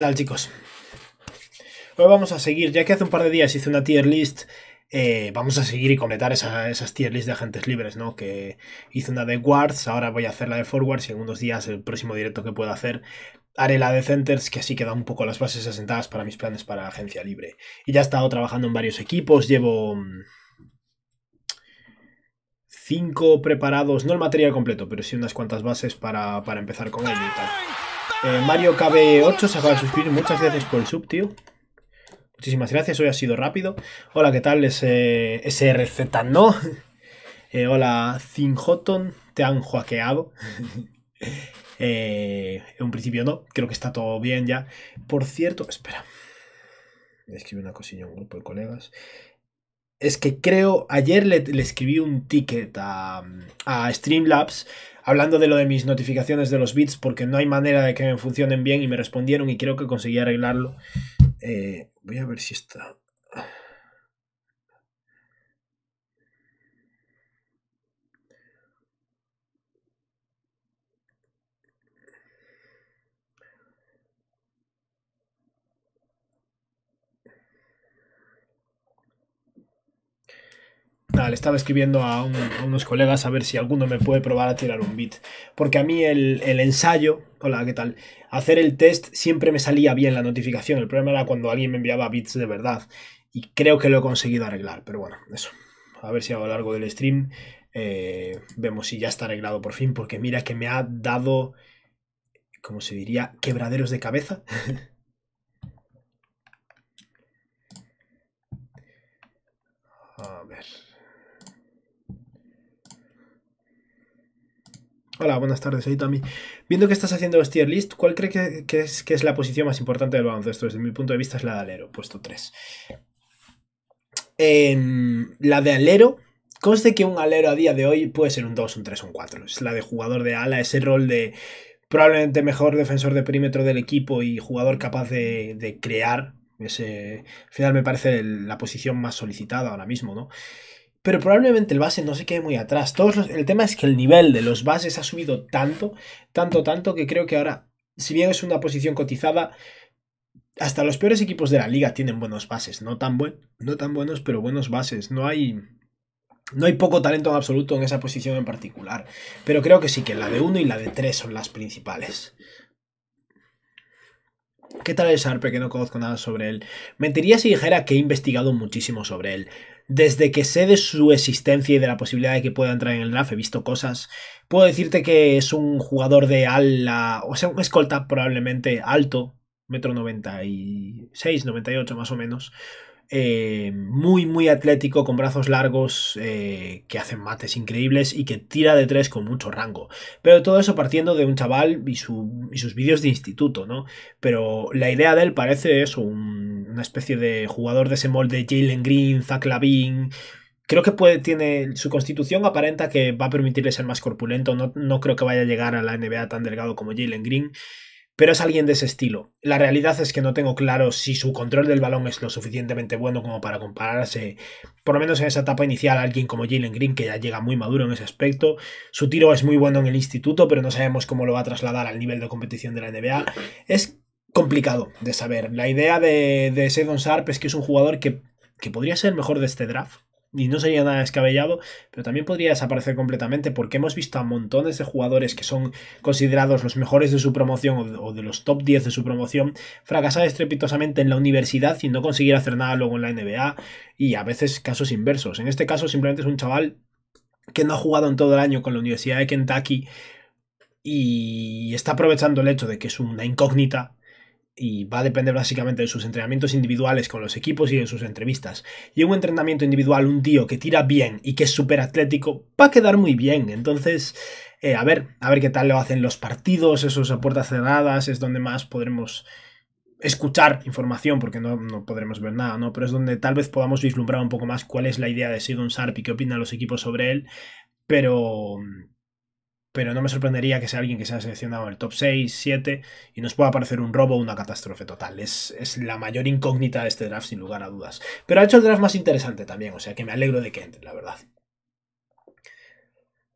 ¿Qué chicos? Hoy vamos a seguir, ya que hace un par de días hice una tier list, eh, vamos a seguir y completar esas tier list de agentes libres, ¿no? Que hice una de guards, ahora voy a hacer la de forwards y en unos días, el próximo directo que pueda hacer, haré la de centers, que así queda un poco las bases asentadas para mis planes para agencia libre. Y ya he estado trabajando en varios equipos, llevo... 5 mm, preparados, no el material completo, pero sí unas cuantas bases para, empezar con ello y tal. Eh, Mario KB8 se acaba de suscribir. Muchas gracias por el sub, tío. Muchísimas gracias, hoy ha sido rápido. Hola, ¿qué tal? Ese SRZ, ¿no? Eh, hola, Zinjoton, te han joaqueado. Eh, en un principio no, creo que está todo bien ya. Por cierto, espera. Escribe una cosilla a un grupo de colegas. Es que creo, ayer le, escribí un ticket a, a Streamlabs hablando de lo de mis notificaciones de los bits, porque no hay manera de que me funcionen bien y me respondieron y creo que conseguí arreglarlo. Eh, voy a ver si está. estaba escribiendo a, unos colegas a ver si alguno me puede probar a tirar un bit. Porque a mí el, ensayo, hola, ¿qué tal? Hacer el test siempre me salía bien la notificación. El problema era cuando alguien me enviaba bits de verdad. Y creo que lo he conseguido arreglar, pero bueno, eso. A ver si a lo largo del stream eh, vemos si ya está arreglado por fin. Porque mira que me ha dado, como se diría, quebraderos de cabeza. Hola, buenas tardes, soy Tommy. Viendo que estás haciendo los tier list, ¿cuál crees que, es, la posición más importante del baloncesto? Desde mi punto de vista es la de alero, puesto 3. la de alero, conste que un alero a día de hoy puede ser un 2, un 3, un 4. Es la de jugador de ala, ese rol de probablemente mejor defensor de perímetro del equipo y jugador capaz de, crear. Ese, final me parece la posición más solicitada ahora mismo, ¿no? pero probablemente el base no se quede muy atrás. Todos el tema es que el nivel de los bases ha subido tanto, tanto, tanto, que creo que ahora, si bien es una posición cotizada, hasta los peores equipos de la liga tienen buenos bases, no tan, no tan buenos, pero buenos bases. No hay, no hay poco talento en absoluto en esa posición en particular, pero creo que sí que la de 1 y la de 3 son las principales. ¿Qué tal el Sharpe? Que no conozco nada sobre él. Mentiría si dijera que he investigado muchísimo sobre él desde que sé de su existencia y de la posibilidad de que pueda entrar en el draft, he visto cosas. Puedo decirte que es un jugador de ala, o sea, un escolta probablemente alto, metro 96, 98 más o menos. Eh, muy, muy atlético, con brazos largos, eh, que hacen mates increíbles y que tira de tres con mucho rango. Pero todo eso partiendo de un chaval y, y sus vídeos de instituto, ¿no? Pero la idea de él parece eso, un una especie de jugador de ese molde, Jalen Green, Zach Lavin. Creo que puede, tiene su constitución aparenta que va a permitirle ser más corpulento. No, no creo que vaya a llegar a la NBA tan delgado como Jalen Green, pero es alguien de ese estilo. La realidad es que no tengo claro si su control del balón es lo suficientemente bueno como para compararse, por lo menos en esa etapa inicial, a alguien como Jalen Green, que ya llega muy maduro en ese aspecto. Su tiro es muy bueno en el instituto, pero no sabemos cómo lo va a trasladar al nivel de competición de la NBA. Es complicado de saber. La idea de, de Sharp es que es un jugador que, podría ser el mejor de este draft y no sería nada descabellado, pero también podría desaparecer completamente porque hemos visto a montones de jugadores que son considerados los mejores de su promoción o de los top 10 de su promoción fracasar estrepitosamente en la universidad y no conseguir hacer nada luego en la NBA y a veces casos inversos. En este caso simplemente es un chaval que no ha jugado en todo el año con la Universidad de Kentucky y está aprovechando el hecho de que es una incógnita y va a depender básicamente de sus entrenamientos individuales con los equipos y de sus entrevistas. Y en un entrenamiento individual, un tío que tira bien y que es súper atlético va a quedar muy bien. Entonces, eh, a ver, a ver qué tal lo hacen los partidos, esos a puertas cerradas, es donde más podremos escuchar información, porque no, no, podremos ver nada, ¿no? Pero es donde tal vez podamos vislumbrar un poco más cuál es la idea de Sidon Sarp y qué opinan los equipos sobre él. Pero, pero no me sorprendería que sea alguien que se haya seleccionado en el top 6, 7 y nos pueda parecer un robo o una catástrofe total. Es, es, la mayor incógnita de este draft, sin lugar a dudas. Pero ha hecho el draft más interesante también, o sea que me alegro de que entre, la verdad.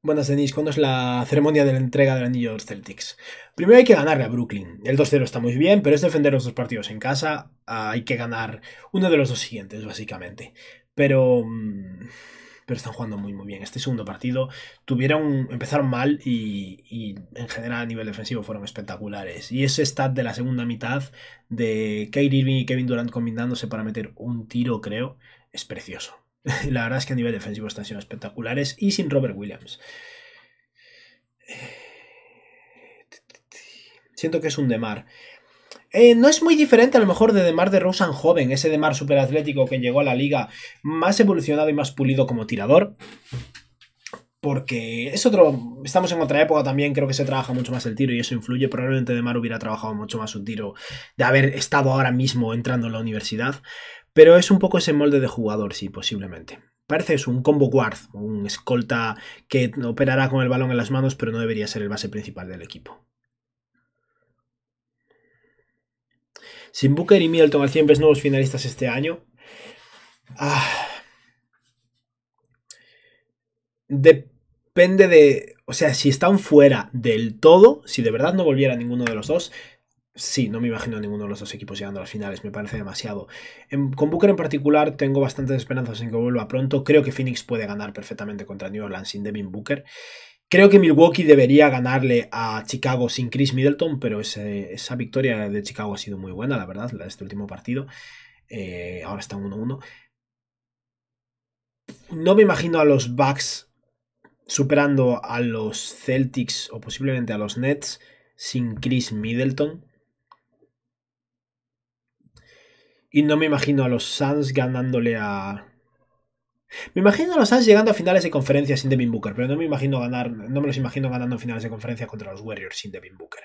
Buenas, Denis. ¿Cuándo es la ceremonia de la entrega del anillo de los Celtics? Primero hay que ganarle a Brooklyn. El 2-0 está muy bien, pero es defender los dos partidos en casa. Ah, hay que ganar uno de los dos siguientes, básicamente. Pero. Mm, están jugando muy, muy bien. Este segundo partido tuvieron, empezaron mal y, en general a nivel defensivo fueron espectaculares. Y ese stat de la segunda mitad de Kate Irving y Kevin Durant combinándose para meter un tiro, creo, es precioso. La verdad es que a nivel defensivo están siendo espectaculares y sin Robert Williams. Eh, siento que es un Demar. Eh, no es muy diferente a lo mejor de Demar de rosan joven, ese Demar super atlético que llegó a la liga más evolucionado y más pulido como tirador. Porque es otro. Estamos en otra época también, creo que se trabaja mucho más el tiro y eso influye. Probablemente Demar hubiera trabajado mucho más su tiro de haber estado ahora mismo entrando en la universidad. Pero es un poco ese molde de jugador, sí, posiblemente parece un combo guard, un escolta que operará con el balón en las manos, pero no debería ser el base principal del equipo. Sin Booker y Middleton al siempre nuevos finalistas este año. Ah. Depende de. O sea, si están fuera del todo, si de verdad no volviera ninguno de los dos, sí, no me imagino ninguno de los dos equipos llegando a las finales, me parece demasiado. con Booker en particular tengo bastantes esperanzas en que vuelva pronto. Creo que Phoenix puede ganar perfectamente contra New Orleans sin Devin Booker. Creo que Milwaukee debería ganarle a Chicago sin Chris Middleton, pero esa victoria de Chicago ha sido muy buena, la verdad, la de este último partido. Eh, ahora está 1-1. No me imagino a los Bucks superando a los Celtics o posiblemente a los Nets sin Chris Middleton. Y no me imagino a los Suns ganándole a me imagino a los llegando a finales de conferencia sin Devin Booker, pero no me imagino ganar, no me los imagino ganando finales de conferencia contra los Warriors sin Devin Booker.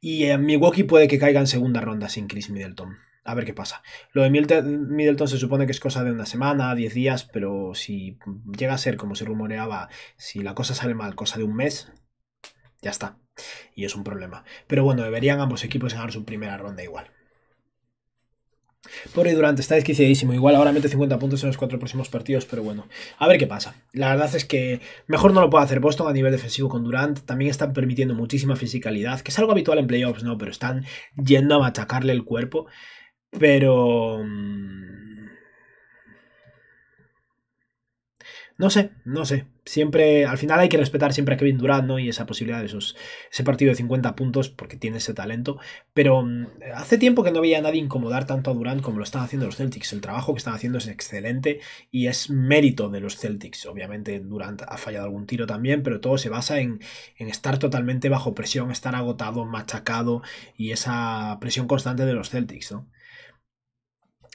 Y en eh, Milwaukee puede que caiga en segunda ronda sin Chris Middleton. A ver qué pasa. Lo de Middleton se supone que es cosa de una semana, 10 días, pero si llega a ser como se rumoreaba, si la cosa sale mal, cosa de un mes, ya está. Y es un problema. Pero bueno, deberían ambos equipos ganar su primera ronda igual. Por y Durante está desquiciadísimo. Igual ahora mete 50 puntos en los cuatro próximos partidos, pero bueno. A ver qué pasa. La verdad es que mejor no lo puede hacer Boston a nivel defensivo con Durant. También están permitiendo muchísima fisicalidad, que es algo habitual en playoffs, ¿no? Pero están yendo a machacarle el cuerpo. Pero... Mm, No sé, no sé. Siempre, al final hay que respetar siempre a Kevin Durant, ¿no? Y esa posibilidad de esos, ese partido de 50 puntos, porque tiene ese talento. Pero mm, hace tiempo que no veía a nadie incomodar tanto a Durant como lo están haciendo los Celtics. El trabajo que están haciendo es excelente y es mérito de los Celtics. Obviamente Durant ha fallado algún tiro también, pero todo se basa en, en estar totalmente bajo presión, estar agotado, machacado y esa presión constante de los Celtics, ¿no?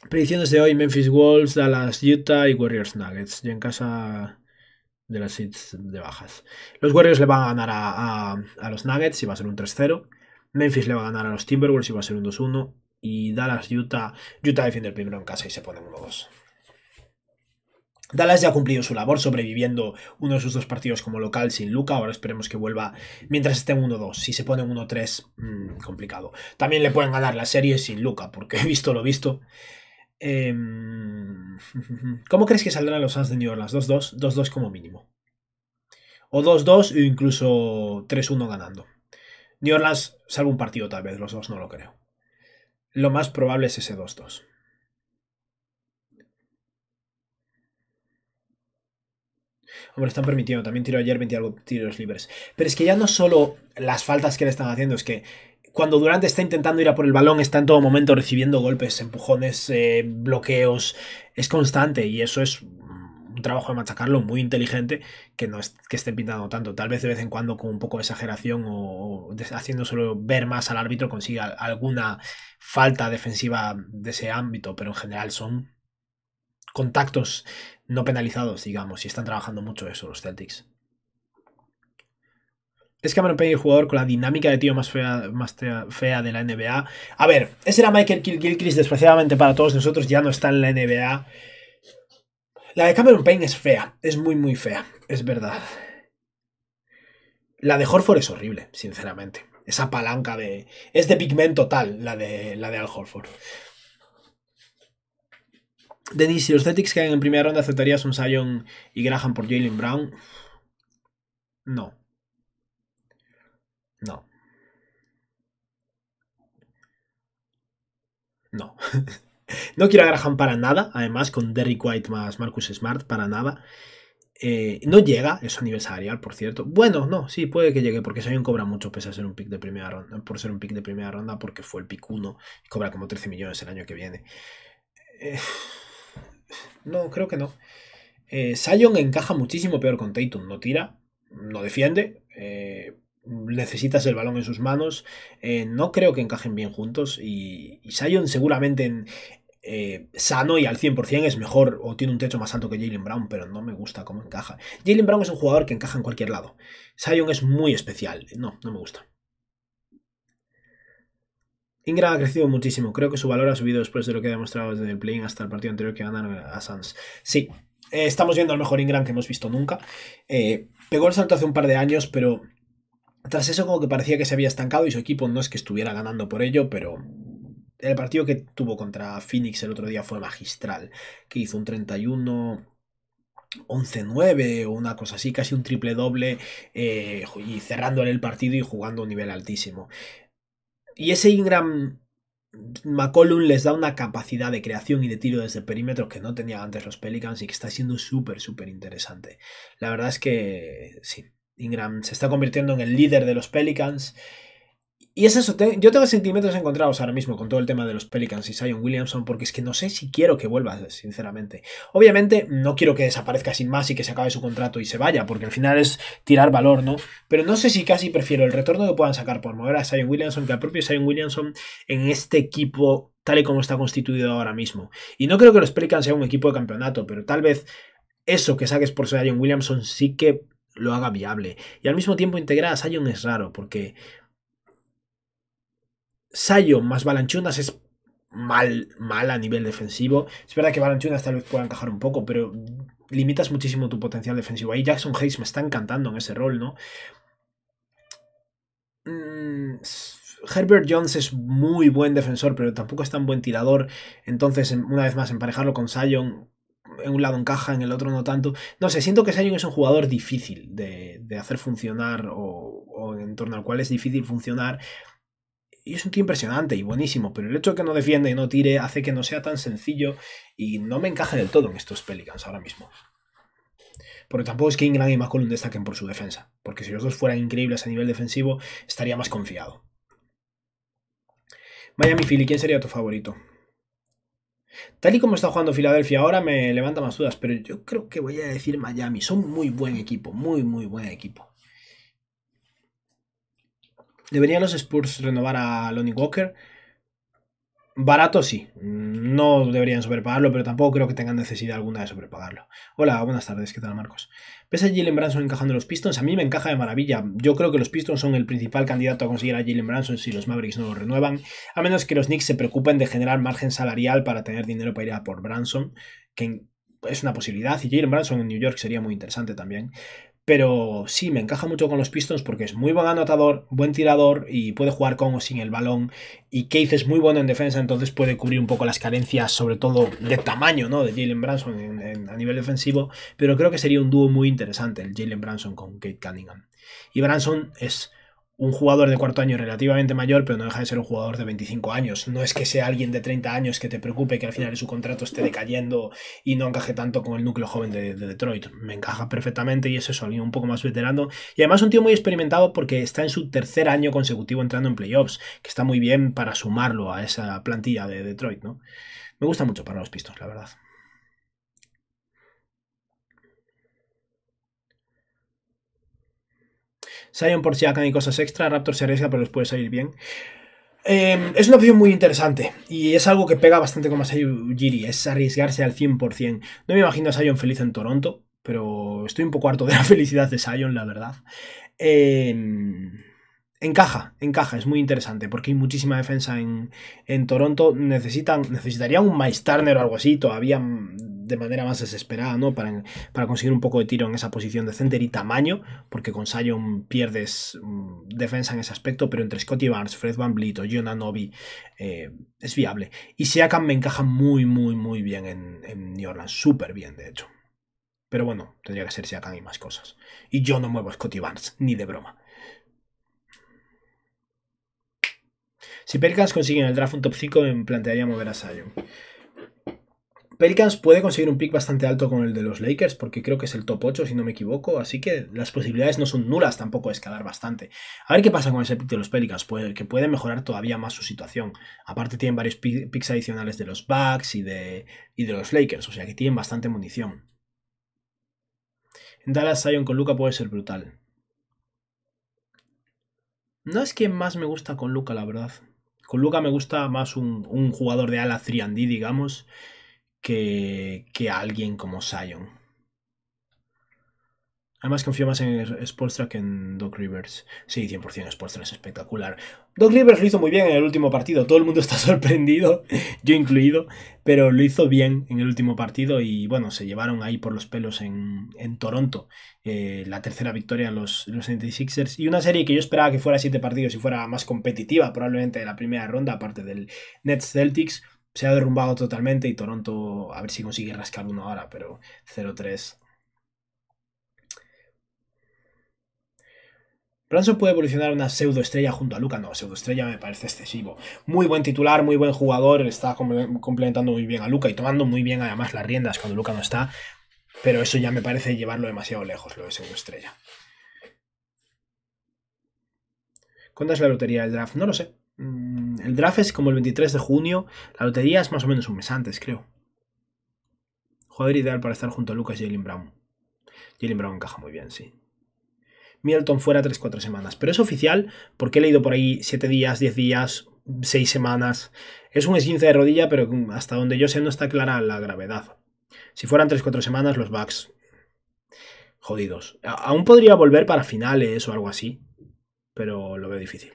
Predicciones de hoy: Memphis Wolves, Dallas, Utah y Warriors Nuggets. Yo en casa de las Seeds de bajas. Los Warriors le van a ganar a, los Nuggets y va a ser un 3-0. Memphis le va a ganar a los Timberwolves y va a ser un 2-1. Y Dallas, Utah. Utah defiende el primero en casa y se pone 1-2. Dallas ya ha cumplido su labor sobreviviendo uno de sus dos partidos como local sin Luca. Ahora esperemos que vuelva mientras esté 1-2. Si se pone 1-3, mm, complicado. También le pueden ganar la serie sin Luca, porque he visto lo visto. Em, ¿Cómo crees que saldrán los Suns de New Orleans? 2-2, 2-2 como mínimo. O 2-2 e incluso 3-1 ganando. New Orleans salvo un partido tal vez, los dos no lo creo. Lo más probable es ese 2-2. Hombre, están permitiendo. También tiró ayer 20 tiros libres. Pero es que ya no solo las faltas que le están haciendo, es que cuando Durante está intentando ir a por el balón, está en todo momento recibiendo golpes, empujones, eh, bloqueos. Es constante y eso es un trabajo de machacarlo muy inteligente que no es que esté pintando tanto. Tal vez de vez en cuando con un poco de exageración o, o haciéndoselo ver más al árbitro consiga alguna falta defensiva de ese ámbito, pero en general son contactos no penalizados, digamos, y están trabajando mucho eso los Celtics. ¿Es Cameron Payne el jugador con la dinámica de tío más fea, más fea de la NBA? A ver, ese era Michael Gilchrist, desgraciadamente para todos nosotros, ya no está en la NBA. La de Cameron Payne es fea, es muy, muy fea, es verdad. La de Horford es horrible, sinceramente. Esa palanca de. Es de pigmento total, la de, la de Al Horford. Denis, si los Celtics caen en primera ronda, ¿aceptarías un Sion y Graham por Jalen Brown? No. no. no quiero a Graham para nada, además con Derrick White más Marcus Smart, para nada. Eh, no llega, es salarial, por cierto. Bueno, no, sí, puede que llegue, porque Sion cobra mucho pese a ser un pick de primera ronda, por ser un pick de primera ronda, porque fue el pick 1 y cobra como 13 millones el año que viene. Eh, no, creo que no. Eh, Sion encaja muchísimo peor con Tatum, no tira, no defiende, necesitas el balón en sus manos. Eh, no creo que encajen bien juntos y, Sion seguramente eh, sano y al 100% es mejor o tiene un techo más alto que Jalen Brown, pero no me gusta cómo encaja. Jalen Brown es un jugador que encaja en cualquier lado. Sion es muy especial. No, no me gusta. Ingram ha crecido muchísimo. Creo que su valor ha subido después de lo que ha demostrado desde el playing hasta el partido anterior que ganaron a Sans. Sí, eh, estamos viendo al mejor Ingram que hemos visto nunca. pegó el salto hace un par de años, pero tras eso como que parecía que se había estancado y su equipo no es que estuviera ganando por ello, pero el partido que tuvo contra Phoenix el otro día fue magistral, que hizo un 31 11-9 o una cosa así, casi un triple doble eh, y cerrándole el partido y jugando a un nivel altísimo. Y ese Ingram McCollum les da una capacidad de creación y de tiro desde perímetro que no tenía antes los Pelicans y que está siendo súper, súper interesante. La verdad es que sí, Ingram se está convirtiendo en el líder de los Pelicans. Y es eso, yo tengo sentimientos encontrados ahora mismo con todo el tema de los Pelicans y Zion Williamson, porque es que no sé si quiero que vuelva, sinceramente. Obviamente, no quiero que desaparezca sin más y que se acabe su contrato y se vaya, porque al final es tirar valor, ¿no? Pero no sé si casi prefiero el retorno que puedan sacar por mover a Zion Williamson que al propio Zion Williamson en este equipo tal y como está constituido ahora mismo. Y no creo que los Pelicans sean un equipo de campeonato, pero tal vez eso que saques por Zion Williamson sí que lo haga viable. Y al mismo tiempo integrar a Sion es raro, porque Sion más Balanchunas es mal, mal a nivel defensivo. Es verdad que Balanchunas tal vez pueda encajar un poco, pero limitas muchísimo tu potencial defensivo. Ahí Jackson Hayes me está encantando en ese rol, ¿no? Mm, Herbert Jones es muy buen defensor, pero tampoco es tan buen tirador. Entonces, em, una vez más, emparejarlo con Sion en un lado encaja, en el otro no tanto. No sé, siento que Sergio es un jugador difícil de, hacer funcionar o, en torno al cual es difícil funcionar. Y es un tío impresionante y buenísimo, pero el hecho de que no defienda y no tire hace que no sea tan sencillo y no me encaje del todo en estos Pelicans ahora mismo. Porque tampoco es que Ingram y McCollum destaquen por su defensa, porque si los dos fueran increíbles a nivel defensivo, estaría más confiado. Miami Philly, ¿quién sería tu favorito? Tal y como está jugando Filadelfia ahora, me levanta más dudas, pero yo creo que voy a decir Miami. Son muy buen equipo, muy, muy buen equipo. ¿Deberían los Spurs renovar a Lonnie Walker? Barato sí, no deberían sobrepagarlo, pero tampoco creo que tengan necesidad alguna de sobrepagarlo. Hola, buenas tardes, ¿qué tal Marcos? ¿Ves a Jalen Branson encajando los Pistons? A mí me encaja de maravilla. Yo creo que los Pistons son el principal candidato a conseguir a Jalen Branson si los Mavericks no lo renuevan, a menos que los Knicks se preocupen de generar margen salarial para tener dinero para ir a por Branson, que es una posibilidad. Y Jalen Branson en New York sería muy interesante también. Pero sí, me encaja mucho con los Pistons porque es muy buen anotador, buen tirador y puede jugar con o sin el balón. Y Keith es muy bueno en defensa, entonces puede cubrir un poco las carencias, sobre todo de tamaño, ¿no? De Jalen Branson a nivel defensivo. Pero creo que sería un dúo muy interesante el Jalen Branson con Kate Cunningham. Y Branson es un jugador de cuarto año relativamente mayor, pero no deja de ser un jugador de 25 años. No es que sea alguien de 30 años que te preocupe que al final su contrato esté decayendo y no encaje tanto con el núcleo joven de, Detroit. Me encaja perfectamente y es eso, alguien un poco más veterano. Y además un tío muy experimentado porque está en su tercer año consecutivo entrando en playoffs, que está muy bien para sumarlo a esa plantilla de Detroit, ¿no? Me gusta mucho para los Pistons, la verdad. Sion por si hay cosas extra, Raptor se arriesga pero les puede salir bien. Em, es una opción muy interesante y es algo que pega bastante con Masayu Giri. es arriesgarse al 100%. No me imagino a Sion feliz en Toronto, pero estoy un poco harto de la felicidad de Sion, la verdad. Em, encaja, encaja, es muy interesante porque hay muchísima defensa en, en Toronto. Necesitan, necesitarían un Maestarner o algo así, todavía mm, de manera más desesperada, ¿no? Para, para, conseguir un poco de tiro en esa posición de center y tamaño, porque con Sion pierdes mm, defensa en ese aspecto, pero entre Scotty Barnes, Fred Van Vliet o Jonah Novi eh, es viable. Y Siakam me encaja muy, muy, muy bien en, New Orleans, súper bien, de hecho. Pero bueno, tendría que ser Seacan y más cosas. Y yo no muevo a Scotty Barnes, ni de broma. Si Pelicans consiguen el draft un top 5, me plantearía mover a Sion. Pelicans puede conseguir un pick bastante alto con el de los Lakers, porque creo que es el top 8, si no me equivoco. Así que las posibilidades no son nulas tampoco de escalar bastante. A ver qué pasa con ese pick de los Pelicans, que puede mejorar todavía más su situación. Aparte, tienen varios picks adicionales de los Bucks y de, y de los Lakers, o sea que tienen bastante munición. En Dallas, Zion con Luca puede ser brutal. No es que más me gusta con Luca, la verdad. Con Luca me gusta más un, un jugador de ala 3D, digamos que, alguien como Sion. Además confío más en Spolstra que en Doc Rivers. Sí, 100% Spolstra es espectacular. Doc Rivers lo hizo muy bien en el último partido. Todo el mundo está sorprendido, yo incluido. Pero lo hizo bien en el último partido y bueno, se llevaron ahí por los pelos en, Toronto. Eh, la tercera victoria en los, los ers Y una serie que yo esperaba que fuera siete partidos y fuera más competitiva probablemente de la primera ronda, aparte del Nets Celtics se ha derrumbado totalmente y Toronto a ver si consigue rascar uno ahora, pero 0-3. Branson puede evolucionar una pseudoestrella junto a Luca. No, pseudoestrella me parece excesivo. Muy buen titular, muy buen jugador. Está complementando muy bien a Luca y tomando muy bien además las riendas cuando Luca no está. Pero eso ya me parece llevarlo demasiado lejos, lo de pseudoestrella. ¿Cuándo es la lotería del draft? No lo sé. Mm, el draft es como el 23 de junio. La lotería es más o menos un mes antes, creo. Joder, ideal para estar junto a Lucas y Jalen Brown. Jalen Brown encaja muy bien, sí. Middleton fuera 3-4 semanas. Pero es oficial porque he leído por ahí 7 días, 10 días, 6 semanas. Es un esguince de rodilla, pero hasta donde yo sé no está clara la gravedad. Si fueran 3-4 semanas, los Bucks. Jodidos. Aún podría volver para finales o algo así. Pero lo veo difícil.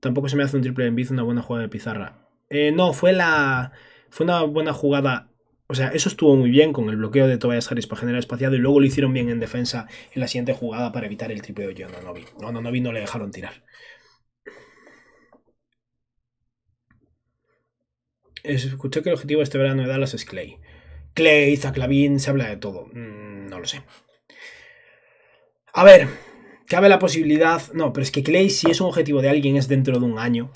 Tampoco se me hace un triple en biz una buena jugada de pizarra. Eh, no, fue la. Fue una buena jugada. O sea, eso estuvo muy bien con el bloqueo de Tobias Harris para generar espaciado y luego lo hicieron bien en defensa en la siguiente jugada para evitar el triple de Yononovi. No, no, no, no le dejaron tirar. Escuché que el objetivo este verano de Dallas es Clay. Clay, Zaclavin, se habla de todo. Mm, no lo sé. A ver, cabe la posibilidad. No, pero es que Clay, si es un objetivo de alguien, es dentro de un año.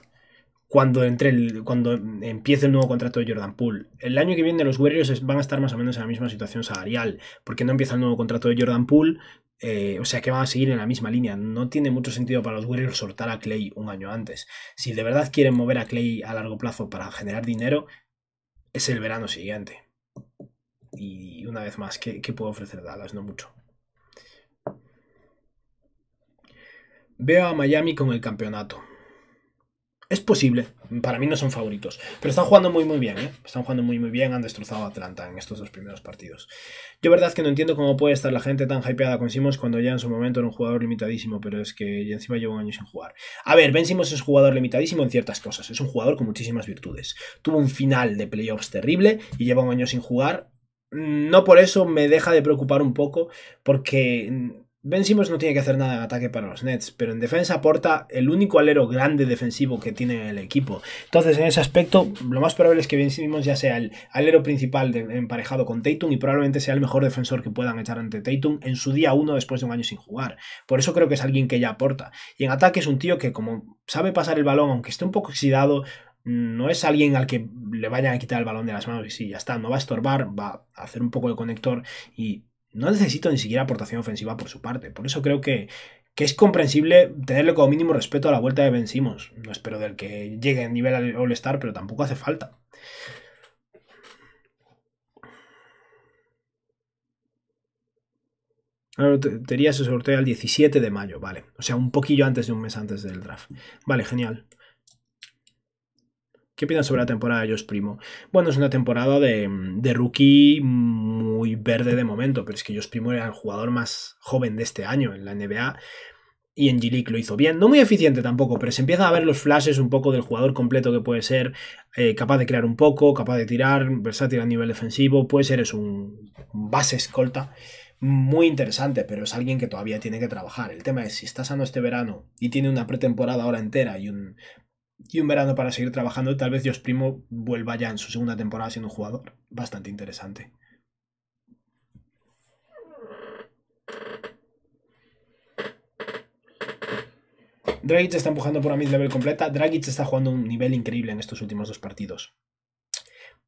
Cuando, entre el, cuando empiece el nuevo contrato de Jordan Poole. El año que viene los Warriors van a estar más o menos en la misma situación salarial, porque no empieza el nuevo contrato de Jordan Poole, eh, o sea que van a seguir en la misma línea. No tiene mucho sentido para los Warriors soltar a Clay un año antes. Si de verdad quieren mover a Clay a largo plazo para generar dinero, es el verano siguiente. Y una vez más, ¿qué, qué puedo ofrecer Dallas? No mucho. Veo a Miami con el campeonato. Es posible. Para mí no son favoritos. Pero están jugando muy, muy bien. ¿eh? Están jugando muy, muy bien. Han destrozado a Atlanta en estos dos primeros partidos. Yo, verdad, que no entiendo cómo puede estar la gente tan hypeada con Simos cuando ya en su momento era un jugador limitadísimo. Pero es que ya encima lleva un año sin jugar. A ver, Ben es un jugador limitadísimo en ciertas cosas. Es un jugador con muchísimas virtudes. Tuvo un final de playoffs terrible y lleva un año sin jugar. No por eso me deja de preocupar un poco. Porque mm, Ben Simmons no tiene que hacer nada en ataque para los Nets, pero en defensa aporta el único alero grande defensivo que tiene el equipo. Entonces, en ese aspecto, lo más probable es que Ben Simmons ya sea el alero principal emparejado con Tatum y probablemente sea el mejor defensor que puedan echar ante Tatum en su día uno después de un año sin jugar. Por eso creo que es alguien que ya aporta. Y en ataque es un tío que, como sabe pasar el balón, aunque esté un poco oxidado, no es alguien al que le vayan a quitar el balón de las manos y sí, ya está, no va a estorbar, va a hacer un poco de conector y no necesito ni siquiera aportación ofensiva por su parte. Por eso creo que, es comprensible tenerle como mínimo respeto a la vuelta de Ben No espero del que llegue a nivel All-Star, pero tampoco hace falta. La ah, lotería se sortea el 17 de mayo, vale. O sea, un poquillo antes de un mes antes del draft. Vale, genial. ¿Qué opinas sobre la temporada de Josh Primo? Bueno, es una temporada de, rookie muy verde de momento, pero es que Josh Primo era el jugador más joven de este año en la NBA. Y en G-League lo hizo bien, no muy eficiente tampoco, pero se empiezan a ver los flashes un poco del jugador completo que puede ser, eh, capaz de crear un poco, capaz de tirar, versátil a nivel defensivo, puede ser es un, base escolta muy interesante, pero es alguien que todavía tiene que trabajar. El tema es si estás sano este verano y tiene una pretemporada ahora entera y un y un verano para seguir trabajando. Tal vez Dios Primo vuelva ya en su segunda temporada siendo un jugador bastante interesante. Dragic está empujando por una mid-level completa. Dragic está jugando un nivel increíble en estos últimos dos partidos.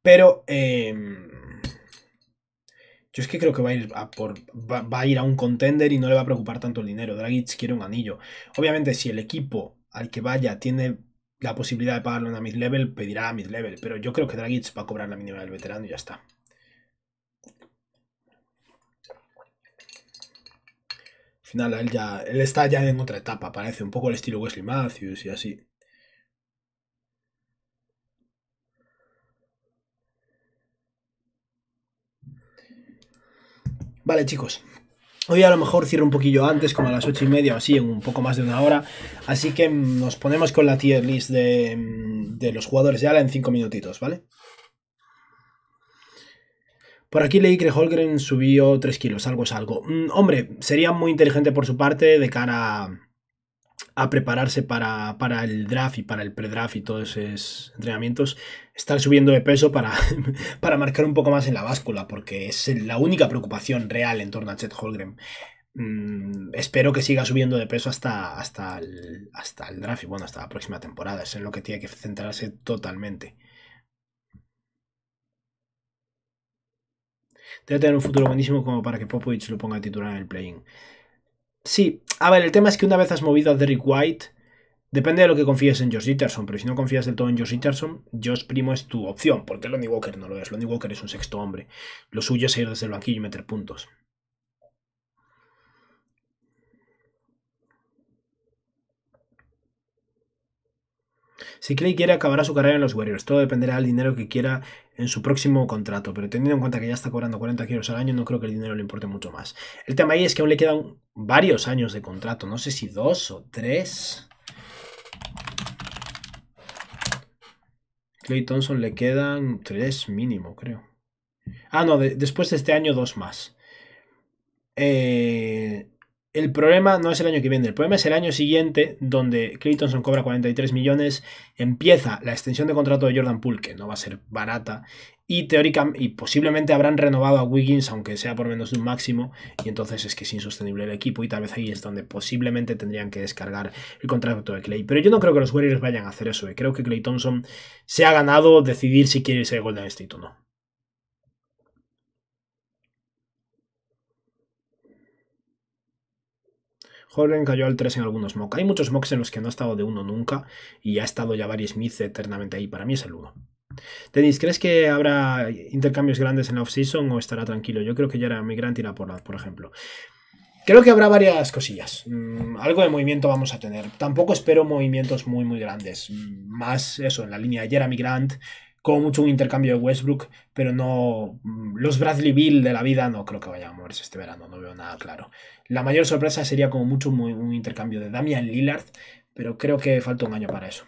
Pero em, yo es que creo que va a, ir a a ir a un contender y no le va a preocupar tanto el dinero. Dragic quiere un anillo. Obviamente, si el equipo al que vaya tiene la posibilidad de pagarlo en a mid-level, pedirá a mid-level. Pero yo creo que Dragic va a cobrar la mínima del veterano y ya está. Al final, él, ya, él está ya en otra etapa, parece un poco el estilo Wesley Matthews y así. Vale, chicos. Hoy a lo mejor cierro un poquillo antes, como a las ocho y media o así, en un poco más de una hora. Así que nos ponemos con la tier list de, de los jugadores de Ala en cinco minutitos, ¿vale? Por aquí leí que Holgren subió 3 kilos, algo es algo. Mm, hombre, sería muy inteligente por su parte de cara a a prepararse para, para el draft y para el pre-draft y todos esos entrenamientos, estar subiendo de peso para, para marcar un poco más en la báscula, porque es la única preocupación real en torno a Chet Holgren. Mm, espero que siga subiendo de peso hasta, hasta, el, hasta el draft y bueno, hasta la próxima temporada. Es en lo que tiene que centrarse totalmente. Debe tener un futuro buenísimo como para que Popovich lo ponga a titular en el playing Sí, a ver, el tema es que una vez has movido a Derrick White, depende de lo que confíes en Josh Richardson, pero si no confías del todo en Josh Richardson, Josh Primo es tu opción, porque Lonnie Walker no lo es. Lonnie Walker es un sexto hombre. Lo suyo es ir desde el banquillo y meter puntos. Si Clay quiere, acabará su carrera en los Warriors. Todo dependerá del dinero que quiera en su próximo contrato, pero teniendo en cuenta que ya está cobrando 40 kilos al año, no creo que el dinero le importe mucho más. El tema ahí es que aún le quedan varios años de contrato, no sé si dos o tres. Clay Thompson le quedan tres mínimo, creo. Ah, no, después de este año dos más. Eh, el problema no es el año que viene, el problema es el año siguiente, donde Claytonson cobra 43 millones, empieza la extensión de contrato de Jordan Poole, que no va a ser barata, y teóricamente, y posiblemente habrán renovado a Wiggins, aunque sea por menos de un máximo, y entonces es que es insostenible el equipo, y tal vez ahí es donde posiblemente tendrían que descargar el contrato de Clay. Pero yo no creo que los Warriors vayan a hacer eso, eh. creo que Clay Thompson se ha ganado decidir si quiere irse a Golden State o no. Joven cayó al 3 en algunos mocks. Hay muchos mocks en los que no ha estado de 1 nunca y ha estado ya Barry Smith eternamente ahí. Para mí es el 1. Tenis, ¿crees que habrá intercambios grandes en la offseason o estará tranquilo? Yo creo que ya era irá por tira por, ejemplo. Creo que habrá varias cosillas. Mm, algo de movimiento vamos a tener. Tampoco espero movimientos muy, muy grandes. Mm, más eso, en la línea de Jeremy Grant, como mucho un intercambio de Westbrook, pero no. Mm, los Bradley Bill de la vida no creo que vayan a moverse este verano, no veo nada claro. La mayor sorpresa sería como mucho un, intercambio de Damian Lillard, pero creo que falta un año para eso.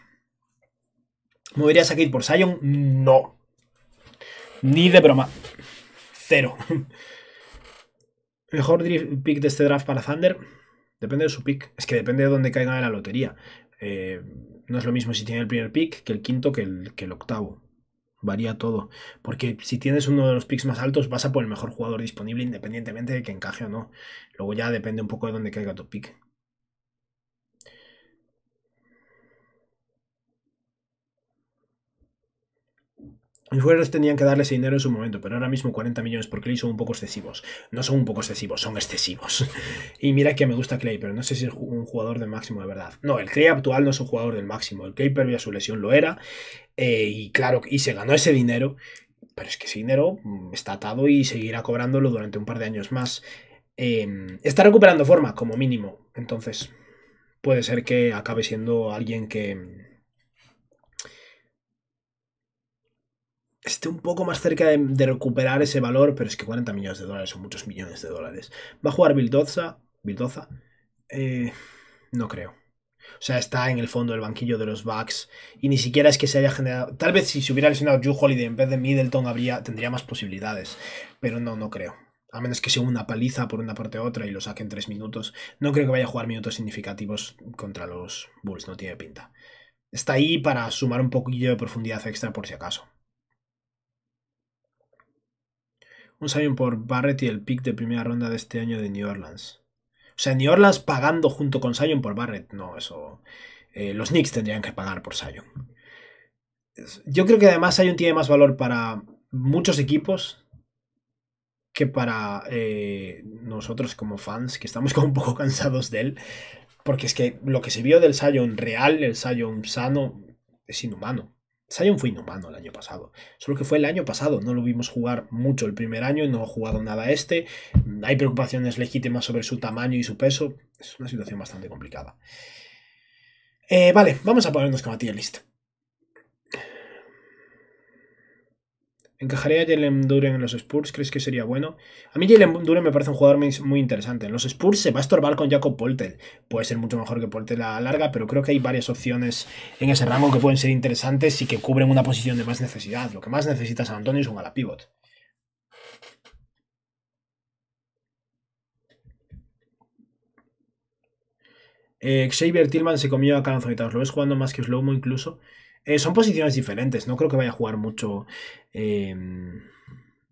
¿Moverías a Keith por Sion? No. Ni de broma. Cero. Mejor pick de este draft para Thunder. Depende de su pick. Es que depende de dónde caiga en la lotería. Eh, no es lo mismo si tiene el primer pick que el quinto que el octavo varía todo. Porque si tienes uno de los picks más altos, vas a por el mejor jugador disponible, independientemente de que encaje o no. Luego ya depende un poco de dónde caiga tu pick. Los jugadores tenían que darle ese dinero en su momento, pero ahora mismo 40 millones por Clay son un poco excesivos. No son un poco excesivos, son excesivos. y mira que me gusta Clay, pero no sé si es un jugador del máximo de verdad. No, el Clay actual no es un jugador del máximo. El Clay previo su lesión lo era. Eh, y claro, y se ganó ese dinero. Pero es que ese dinero mm, está atado y seguirá cobrándolo durante un par de años más. Em, está recuperando forma, como mínimo. Entonces, puede ser que acabe siendo alguien que, esté un poco más cerca de, recuperar ese valor, pero es que 40 millones de dólares son muchos millones de dólares. ¿Va a jugar Bildoza? ¿Bildoza? Eh, no creo. O sea, está en el fondo del banquillo de los Bucks y ni siquiera es que se haya generado... Tal vez si se hubiera lesionado Drew Holiday en vez de Middleton habría, tendría más posibilidades, pero no, no creo. A menos que sea una paliza por una parte u otra y lo en tres minutos. No creo que vaya a jugar minutos significativos contra los Bulls, no tiene pinta. Está ahí para sumar un poquillo de profundidad extra por si acaso. un signing por Barrett y el pick de primera ronda de este año de New Orleans. O sea, New Orleans pagando junto con Sion por Barrett. No, eso. Eh, los Knicks tendrían que pagar por Sion. Yo creo que además Sion tiene más valor para muchos equipos que para eh, nosotros como fans, que estamos como un poco cansados de él. Porque es que lo que se vio del Sion real, el Sion sano, es inhumano. Sion fue inhumano el año pasado. Solo que fue el año pasado. No lo vimos jugar mucho el primer año. No ha jugado nada este. Hay preocupaciones legítimas sobre su tamaño y su peso. Es una situación bastante complicada. Eh, vale, vamos a ponernos con la ¿Encajaría a Jalen Duren en los Spurs? ¿Crees que sería bueno? A mí Jalen Duren me parece un jugador muy interesante. En los Spurs se va a estorbar con Jacob Poltel. Puede ser mucho mejor que Poltel a la larga, pero creo que hay varias opciones en ese ramo que pueden ser interesantes y que cubren una posición de más necesidad. Lo que más necesita San Antonio es un ala pivot. Eh, Xavier Tillman se comió a Calanzo Lo ves jugando más que Slowmo incluso. Eh, son posiciones diferentes. No creo que vaya a jugar mucho em,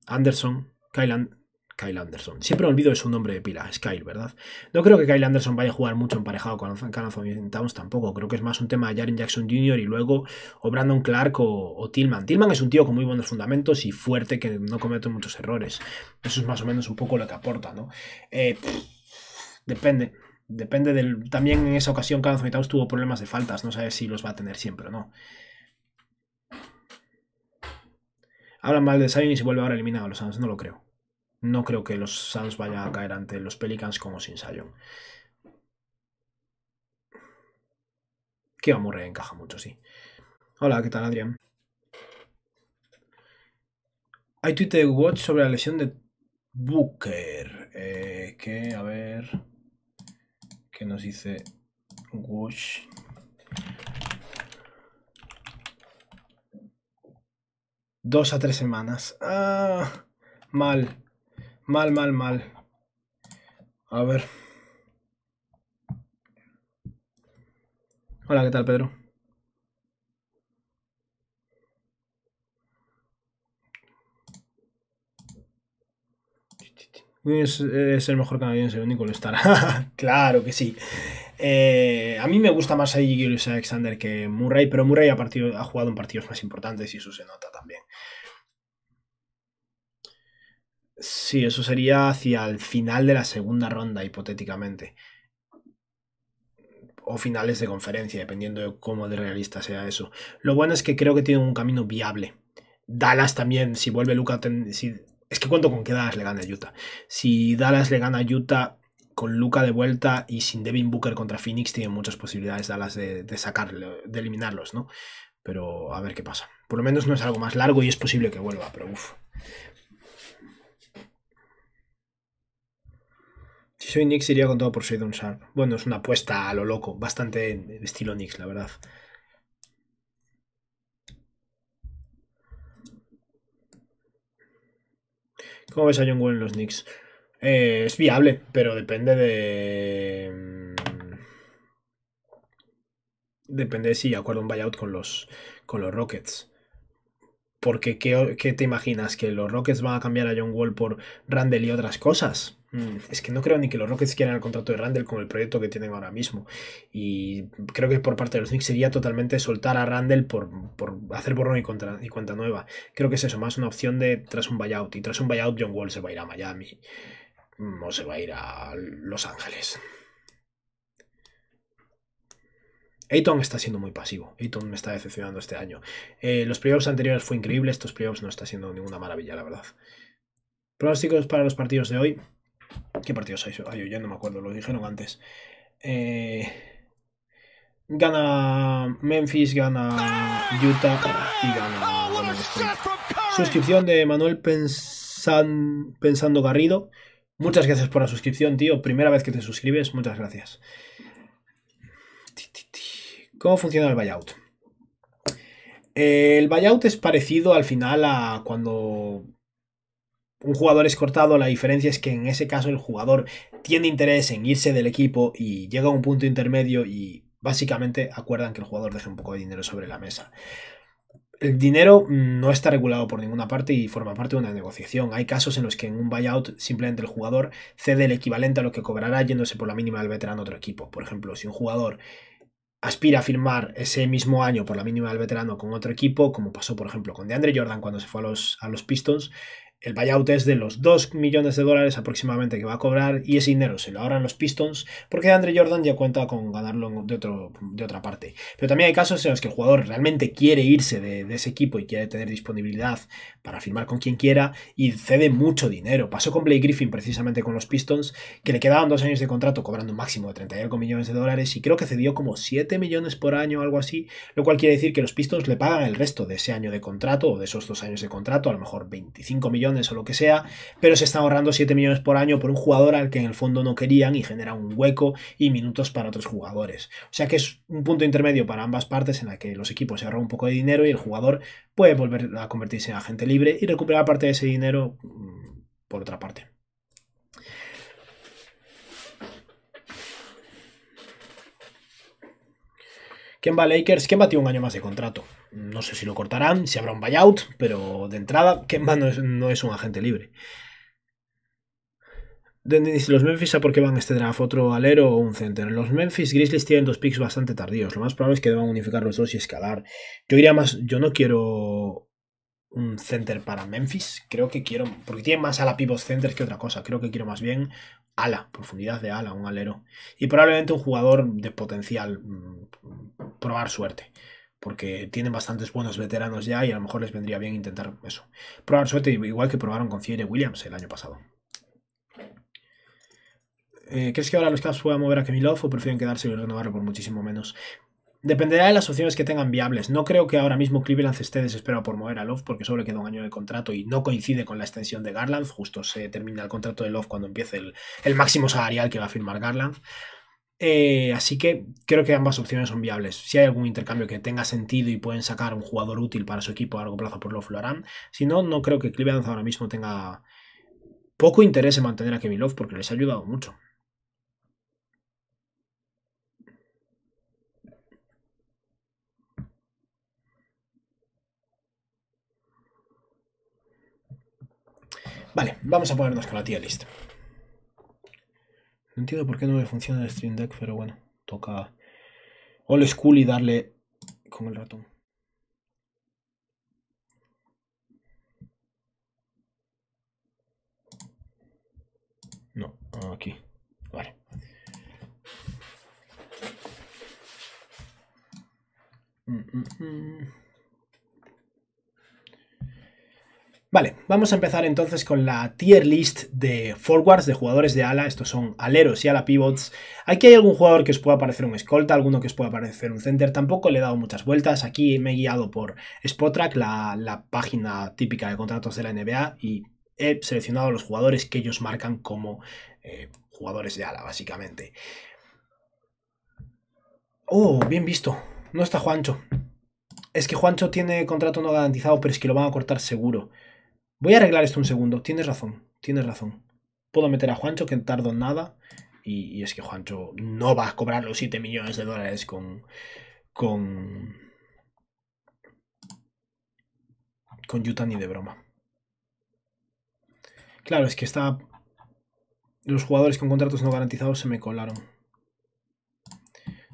Anderson. Kyle, Anderson. Siempre olvido de su nombre de pila. Es Kyle, ¿verdad? No creo que Kyle Anderson vaya a jugar mucho emparejado con Anthony Towns tampoco. Creo que es más un tema de Jaren Jackson Jr. y luego o Brandon Clark o, Tillman. Tillman es un tío con muy buenos fundamentos y fuerte que no comete muchos errores. Eso es más o menos un poco lo que aporta, ¿no? Eh, depende. Depende del. También en esa ocasión Carlos Towns tuvo problemas de faltas. No sabes si los va a tener siempre o no. Hablan mal de Zion y se vuelve ahora eliminado a los Suns. No lo creo. No creo que los Suns vayan a caer ante los Pelicans como sin Zion. Que amor encaja mucho, sí. Hola, ¿qué tal, Adrián? Hay tweet de Watch sobre la lesión de Booker. Eh, que, a ver que nos dice Wush. Dos a tres semanas. Ah, mal. Mal, mal, mal. A ver. Hola, ¿qué tal, Pedro? es el mejor canadiense, único lo estará. claro que sí. Eh, a mí me gusta más a Julius Alexander que Murray, pero Murray ha, partido, jugado en partidos más importantes y eso se nota también. Sí, eso sería hacia el final de la segunda ronda, hipotéticamente. O finales de conferencia, dependiendo de cómo de realista sea eso. Lo bueno es que creo que tiene un camino viable. Dallas también, si vuelve Luca, ten, si es que cuento con que Dallas le gana a Utah. Si Dallas le gana a Utah con Luca de vuelta y sin Devin Booker contra Phoenix, tiene muchas posibilidades Dallas de, de de eliminarlos, ¿no? Pero a ver qué pasa. Por lo menos no es algo más largo y es posible que vuelva, pero uff. Si soy Knicks iría con todo por un Sharp. Bueno, es una apuesta a lo loco, bastante estilo Knicks, la verdad. ¿Cómo ves a John Wall en los Knicks? Eh, es viable, pero depende de. Mm, depende de si acuerdo un buyout con los, con los Rockets. Porque ¿qué, ¿qué, te imaginas? ¿Que los Rockets van a cambiar a John Wall por Randall y otras cosas? Mm. Es que no creo ni que los Rockets quieran el contrato de Randall con el proyecto que tienen ahora mismo. Y creo que por parte de los Knicks sería totalmente soltar a Randall por, hacer borrón y, contra, y cuenta nueva. Creo que es eso, más una opción de tras un buyout. Y tras un buyout, John Wall se va a ir a Miami mm, o se va a ir a Los Ángeles. Ayton está siendo muy pasivo. Ayton me está decepcionando este año. Eh, los playoffs anteriores fue increíble. Estos playoffs no está siendo ninguna maravilla, la verdad. Pronósticos para los partidos de hoy. ¿Qué partidos hay? Ay, yo ya no me acuerdo, lo dijeron antes. Eh, gana Memphis, gana Utah y gana. suscripción de Manuel Pensando Garrido. Muchas gracias por la suscripción, tío. Primera vez que te suscribes, muchas gracias. ¿Cómo funciona el buyout? El buyout es parecido al final a cuando un jugador es cortado, la diferencia es que en ese caso el jugador tiene interés en irse del equipo y llega a un punto intermedio y básicamente acuerdan que el jugador deje un poco de dinero sobre la mesa. El dinero no está regulado por ninguna parte y forma parte de una negociación. Hay casos en los que en un buyout simplemente el jugador cede el equivalente a lo que cobrará yéndose por la mínima del veterano a otro equipo. Por ejemplo, si un jugador aspira a firmar ese mismo año por la mínima del veterano con otro equipo, como pasó por ejemplo con DeAndre Jordan cuando se fue a los, a los Pistons, el buyout es de los 2 millones de dólares aproximadamente que va a cobrar y ese dinero se lo ahorran los Pistons porque Andre Jordan ya cuenta con ganarlo de, otro, de otra parte. Pero también hay casos en los que el jugador realmente quiere irse de, ese equipo y quiere tener disponibilidad para firmar con quien quiera y cede mucho dinero. Pasó con Blake Griffin precisamente con los Pistons que le quedaban dos años de contrato cobrando un máximo de 30 y millones de dólares y creo que cedió como 7 millones por año o algo así, lo cual quiere decir que los Pistons le pagan el resto de ese año de contrato o de esos dos años de contrato, a lo mejor 25 millones o lo que sea, pero se está ahorrando 7 millones por año por un jugador al que en el fondo no querían y genera un hueco y minutos para otros jugadores. O sea que es un punto intermedio para ambas partes en la que los equipos se ahorran un poco de dinero y el jugador puede volver a convertirse en agente libre y recuperar parte de ese dinero mm, por otra parte. ¿Quién va Lakers? ¿Quién batió un año más de contrato? No sé si lo cortarán, si habrá un buyout, pero de entrada, Kemba no es, no es un agente libre. los Memphis, ¿a por qué van este draft? ¿Otro alero o un center? Los Memphis Grizzlies tienen dos picks bastante tardíos. Lo más probable es que deban unificar los dos y escalar. Yo iría más, yo no quiero un center para Memphis. Creo que quiero, porque tiene más ala pivot center que otra cosa. Creo que quiero más bien ala, profundidad de ala, un alero. Y probablemente un jugador de potencial, mm, probar suerte porque tienen bastantes buenos veteranos ya y a lo mejor les vendría bien intentar eso. Probar suerte, igual que probaron con cierre Williams el año pasado. Eh, ¿Crees que ahora los Cavs puedan mover a Love o prefieren quedarse y renovarlo por muchísimo menos? Dependerá de las opciones que tengan viables. No creo que ahora mismo Cleveland esté desesperado por mover a Love porque solo le queda un año de contrato y no coincide con la extensión de Garland. Justo se termina el contrato de Love cuando empiece el, el máximo salarial que va a firmar Garland. Eh, así que creo que ambas opciones son viables. Si hay algún intercambio que tenga sentido y pueden sacar un jugador útil para su equipo a largo plazo, por pues Love lo harán. Si no, no creo que Cleveland ahora mismo tenga poco interés en mantener a Kevin Love porque les ha ayudado mucho. Vale, vamos a ponernos con la tía lista. No entiendo por qué no me funciona el Stream Deck, pero bueno, toca old school y darle con el ratón. No, aquí. Vale. Mm, mm, mm. Vale, vamos a empezar entonces con la tier list de forwards, de jugadores de ala. Estos son aleros y ala pivots. Aquí hay algún jugador que os pueda parecer un escolta, alguno que os pueda parecer un center. Tampoco le he dado muchas vueltas. Aquí me he guiado por Spotrack, la, página típica de contratos de la NBA, y he seleccionado los jugadores que ellos marcan como eh, jugadores de ala, básicamente. Oh, bien visto. No está Juancho. Es que Juancho tiene contrato no garantizado, pero es que lo van a cortar seguro. Voy a arreglar esto un segundo. Tienes razón, tienes razón. Puedo meter a Juancho, que tardo nada. Y, es que Juancho no va a cobrar los 7 millones de dólares con. con. con Utah ni de broma. Claro, es que está. Los jugadores con contratos no garantizados se me colaron.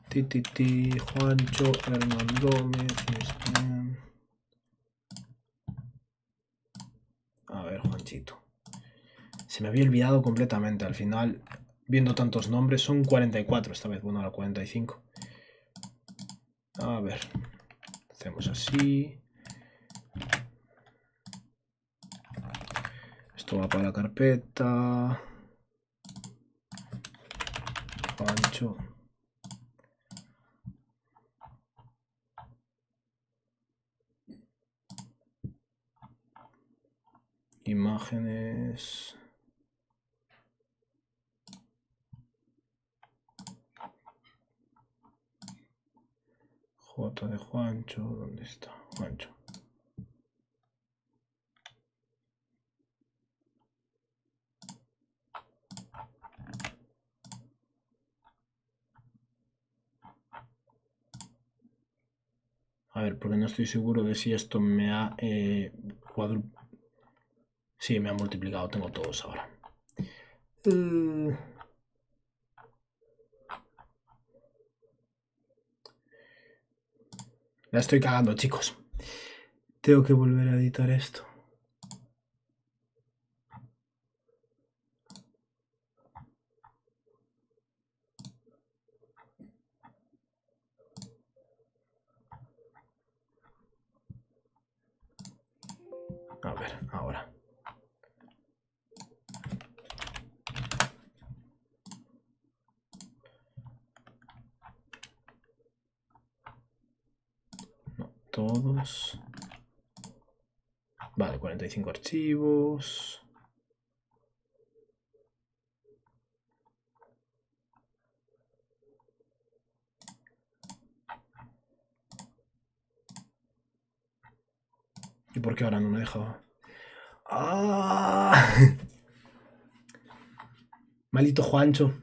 ti, Juancho, Hernán Gómez, A ver, Juanchito. Se me había olvidado completamente. Al final, viendo tantos nombres, son 44 esta vez. Bueno, ahora 45. A ver. Hacemos así. Esto va para la carpeta. Pancho. imágenes. J de Juancho, ¿dónde está? Juancho. A ver, porque no estoy seguro de si esto me ha eh, Sí, me han multiplicado, tengo todos ahora. Mm. La estoy cagando, chicos. Tengo que volver a editar esto. todos. Vale, 45 archivos. ¿Y por qué ahora no me deja ¡Ah! Malito Juancho.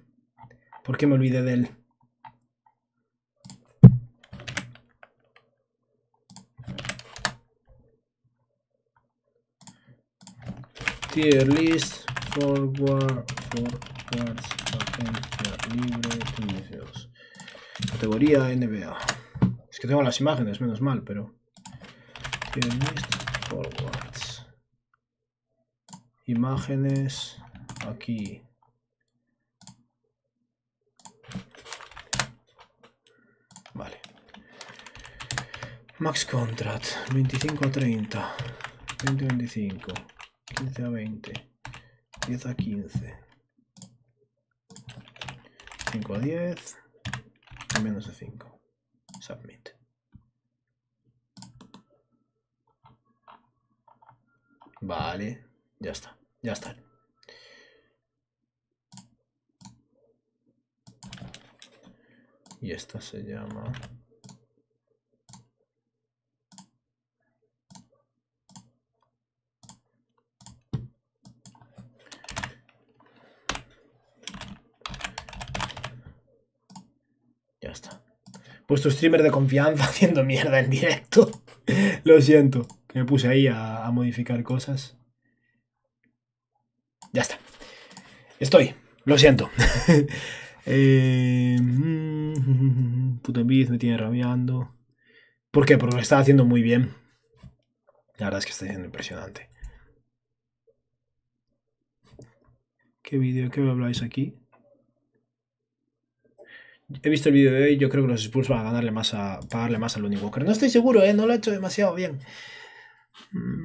¿Por qué me olvidé de él? tier list forward Forward agencia libre categoría NBA es que tengo las imágenes menos mal pero tier list Forward imágenes aquí vale max contract 25 a 30 20 25 15 a 20, 10 a 15, 5 a 10 y menos de 5. Submit. Vale, ya está, ya está. Y esta se llama tu streamer de confianza haciendo mierda en directo. Lo siento, que me puse ahí a, modificar cosas. Ya está. Estoy, lo siento. eh, mm, puto me tiene rabiando. ¿Por qué? Porque lo está haciendo muy bien. La verdad es que está siendo impresionante. ¿Qué vídeo? ¿Qué habláis aquí? He visto el vídeo de hoy, yo creo que los Spurs van a ganarle más a pagarle más al único No estoy seguro, ¿eh? no lo ha hecho demasiado bien. Mm.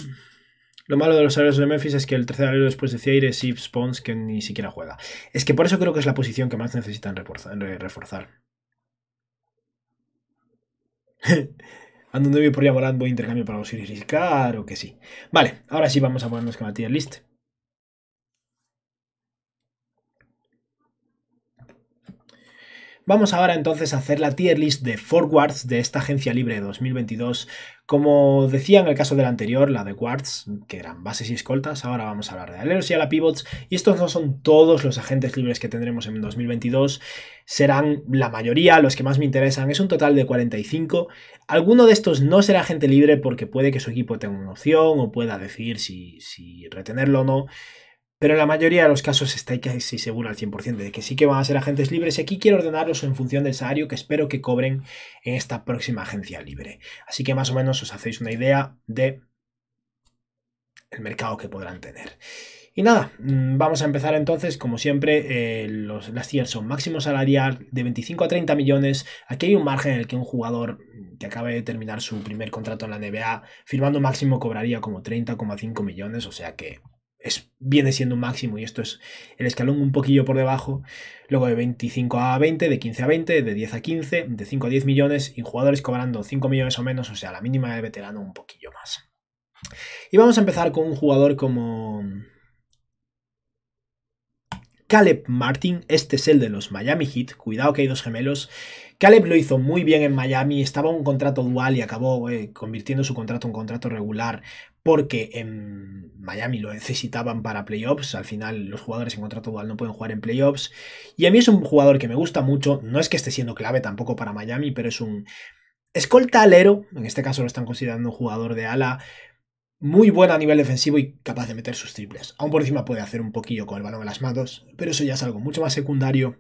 Lo malo de los aleros de Memphis es que el tercer alero después de Aire, es Yves Pons, que ni siquiera juega. Es que por eso creo que es la posición que más necesitan reforzar. Ando un por volando, voy a intercambio para los Iris. Claro que sí. Vale, ahora sí vamos a ponernos que Matías list. Vamos ahora entonces a hacer la tier list de forwards de esta agencia libre de 2022. Como decía en el caso del anterior, la de guards, que eran bases y escoltas, ahora vamos a hablar de aleros y a la pivots. Y estos no son todos los agentes libres que tendremos en 2022, serán la mayoría, los que más me interesan. Es un total de 45. Alguno de estos no será agente libre porque puede que su equipo tenga una opción o pueda decidir si, si retenerlo o no. Pero en la mayoría de los casos estáis casi seguro al 100% de que sí que van a ser agentes libres y aquí quiero ordenarlos en función del salario que espero que cobren en esta próxima agencia libre. Así que más o menos os hacéis una idea de el mercado que podrán tener. Y nada, mm, vamos a empezar entonces, como siempre, eh, los, las tiers son máximo salarial de 25 a 30 millones. Aquí hay un margen en el que un jugador que acabe de terminar su primer contrato en la NBA, firmando máximo, cobraría como 30,5 millones, o sea que es, viene siendo un máximo y esto es el escalón un poquillo por debajo. Luego de 25 a 20, de 15 a 20, de 10 a 15, de 5 a 10 millones y jugadores cobrando 5 millones o menos, o sea, la mínima de veterano un poquillo más. Y vamos a empezar con un jugador como Caleb Martin, este es el de los Miami Heat, cuidado que hay dos gemelos. Caleb lo hizo muy bien en Miami, estaba un contrato dual y acabó eh, convirtiendo su contrato en un contrato regular porque en Miami lo necesitaban para playoffs, al final los jugadores en contrato dual no pueden jugar en playoffs, y a mí es un jugador que me gusta mucho, no es que esté siendo clave tampoco para Miami, pero es un escolta alero, en este caso lo están considerando un jugador de ala, muy bueno a nivel defensivo y capaz de meter sus triples. Aún por encima puede hacer un poquillo con el balón en las manos, pero eso ya es algo mucho más secundario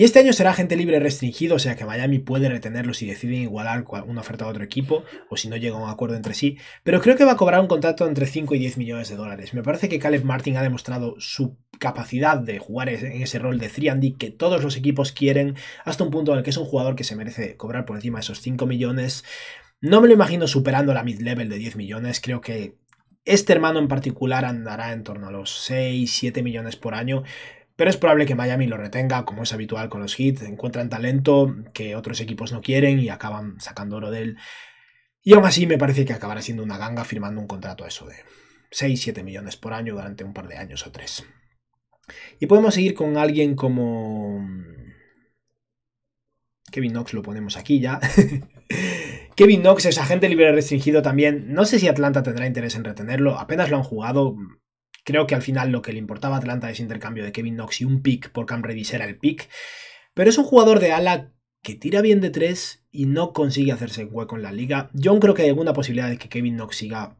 y este año será gente libre restringido, o sea que Miami puede retenerlo si deciden igualar una oferta a otro equipo o si no llega a un acuerdo entre sí, pero creo que va a cobrar un contrato entre 5 y 10 millones de dólares. Me parece que Caleb Martin ha demostrado su capacidad de jugar en ese rol de 3 que todos los equipos quieren, hasta un punto en el que es un jugador que se merece cobrar por encima de esos 5 millones. No me lo imagino superando la mid-level de 10 millones, creo que este hermano en particular andará en torno a los 6, 7 millones por año pero es probable que Miami lo retenga, como es habitual con los hits. Encuentran talento que otros equipos no quieren y acaban sacando oro de él. Y aún así me parece que acabará siendo una ganga firmando un contrato a eso de 6-7 millones por año durante un par de años o tres. Y podemos seguir con alguien como... Kevin Knox lo ponemos aquí ya. Kevin Knox es agente libre restringido también. No sé si Atlanta tendrá interés en retenerlo. Apenas lo han jugado. Creo que al final lo que le importaba a Atlanta es intercambio de Kevin Knox y un pick por Cam Reddish era el pick. Pero es un jugador de ala que tira bien de tres y no consigue hacerse hueco en la liga. Yo creo que hay alguna posibilidad de que Kevin Knox siga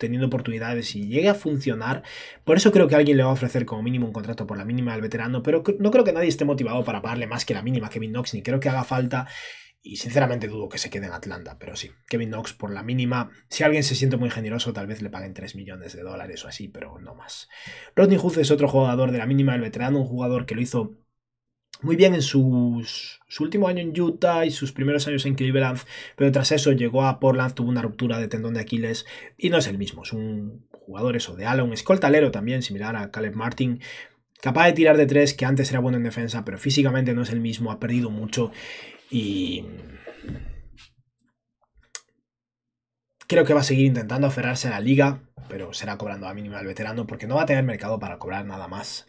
teniendo oportunidades y llegue a funcionar. Por eso creo que alguien le va a ofrecer como mínimo un contrato por la mínima al veterano, pero no creo que nadie esté motivado para pagarle más que la mínima a Kevin Knox, ni creo que haga falta. Y sinceramente dudo que se quede en Atlanta, pero sí, Kevin Knox por la mínima. Si alguien se siente muy generoso, tal vez le paguen 3 millones de dólares o así, pero no más. Rodney Hood es otro jugador de la mínima del veterano, un jugador que lo hizo muy bien en su último año en Utah y sus primeros años en Cleveland, pero tras eso llegó a Portland, tuvo una ruptura de tendón de Aquiles y no es el mismo. Es un jugador eso de ala, escoltalero también, similar a Caleb Martin, capaz de tirar de tres, que antes era bueno en defensa, pero físicamente no es el mismo, ha perdido mucho y... Creo que va a seguir intentando aferrarse a la liga, pero será cobrando a mínima al veterano porque no va a tener mercado para cobrar nada más.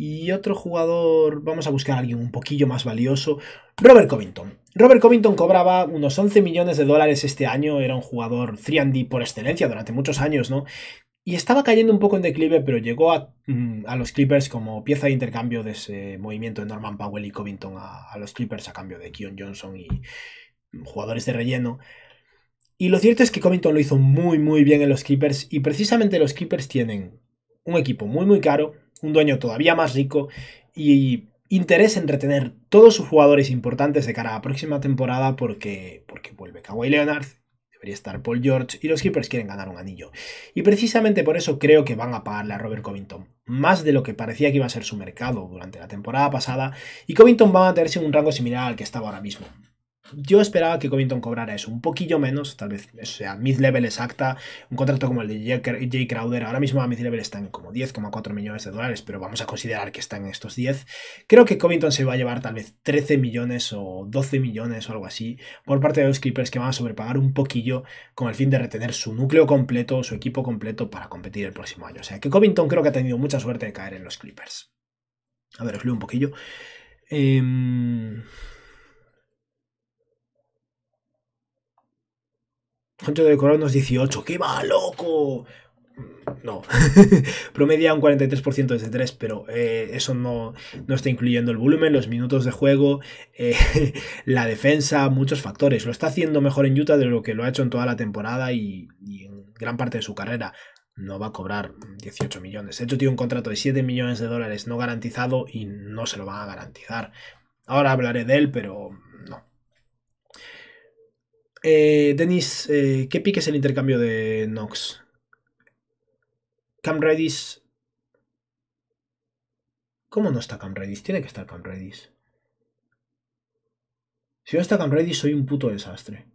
Y otro jugador, vamos a buscar a alguien un poquillo más valioso, Robert Covington. Robert Covington cobraba unos 11 millones de dólares este año, era un jugador 3D por excelencia durante muchos años, ¿no? Y estaba cayendo un poco en declive, pero llegó mm, a, los Clippers como pieza de intercambio de ese movimiento de Norman Powell y Covington a, a los Clippers a cambio de Keon Johnson y mm, jugadores de relleno. Y lo cierto es que Covington lo hizo muy muy bien en los Clippers y precisamente los Clippers tienen un equipo muy muy caro, un dueño todavía más rico y interés en retener todos sus jugadores importantes de cara a la próxima temporada porque, porque vuelve Kawhi Leonard, debería estar Paul George y los keepers quieren ganar un anillo. Y precisamente por eso creo que van a pagarle a Robert Covington más de lo que parecía que iba a ser su mercado durante la temporada pasada y Covington va a tenerse en un rango similar al que estaba ahora mismo. Yo esperaba que Covington cobrara eso, un poquillo menos, tal vez, o sea, mid-level exacta, un contrato como el de Jay Crowder, ahora mismo a mid-level están como 10,4 millones de dólares, pero vamos a considerar que están en estos 10. Creo que Covington se va a llevar tal vez 13 millones o 12 millones o algo así por parte de los Clippers que van a sobrepagar un poquillo con el fin de retener su núcleo completo, su equipo completo para competir el próximo año. O sea, que Covington creo que ha tenido mucha suerte de caer en los Clippers. A ver, os leo un poquillo. Eh... Ancho de Corona unos 18. ¡Qué va, loco! No. Promedia un 43% desde 3, pero eh, eso no, no, está incluyendo el volumen, los minutos de juego, eh, la defensa, muchos factores. Lo está haciendo mejor en Utah de lo que lo ha hecho en toda la temporada y, y en gran parte de su carrera no va a cobrar 18 millones. De hecho, tiene un contrato de 7 millones de dólares no garantizado y no se lo van a garantizar. Ahora hablaré de él, pero eh, Denis, eh, ¿qué pique es el intercambio de Nox? Cam Redis. ¿Cómo no está Cam Redis? Tiene que estar Cam Redis. Si no está Cam Redis, soy un puto desastre.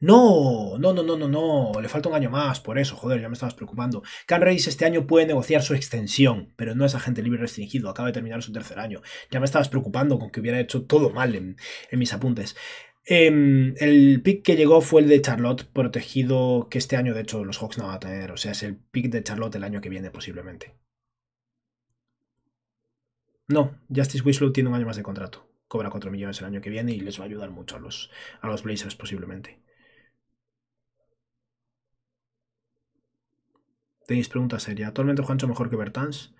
No, no, no, no, no, no. Le falta un año más, por eso, joder, ya me estabas preocupando. Cam Redis este año puede negociar su extensión, pero no es agente libre restringido, acaba de terminar su tercer año. Ya me estabas preocupando con que hubiera hecho todo mal en mis apuntes. Em, el pick que llegó fue el de Charlotte, protegido, que este año de hecho los Hawks no van a tener. O sea, es el pick de Charlotte el año que viene posiblemente. No, Justice Winslow tiene un año más de contrato. Cobra 4 millones el año que viene y les va a ayudar mucho a los, a los Blazers posiblemente. Tenéis preguntas? seria. ¿Actualmente Juancho mejor que Bertans?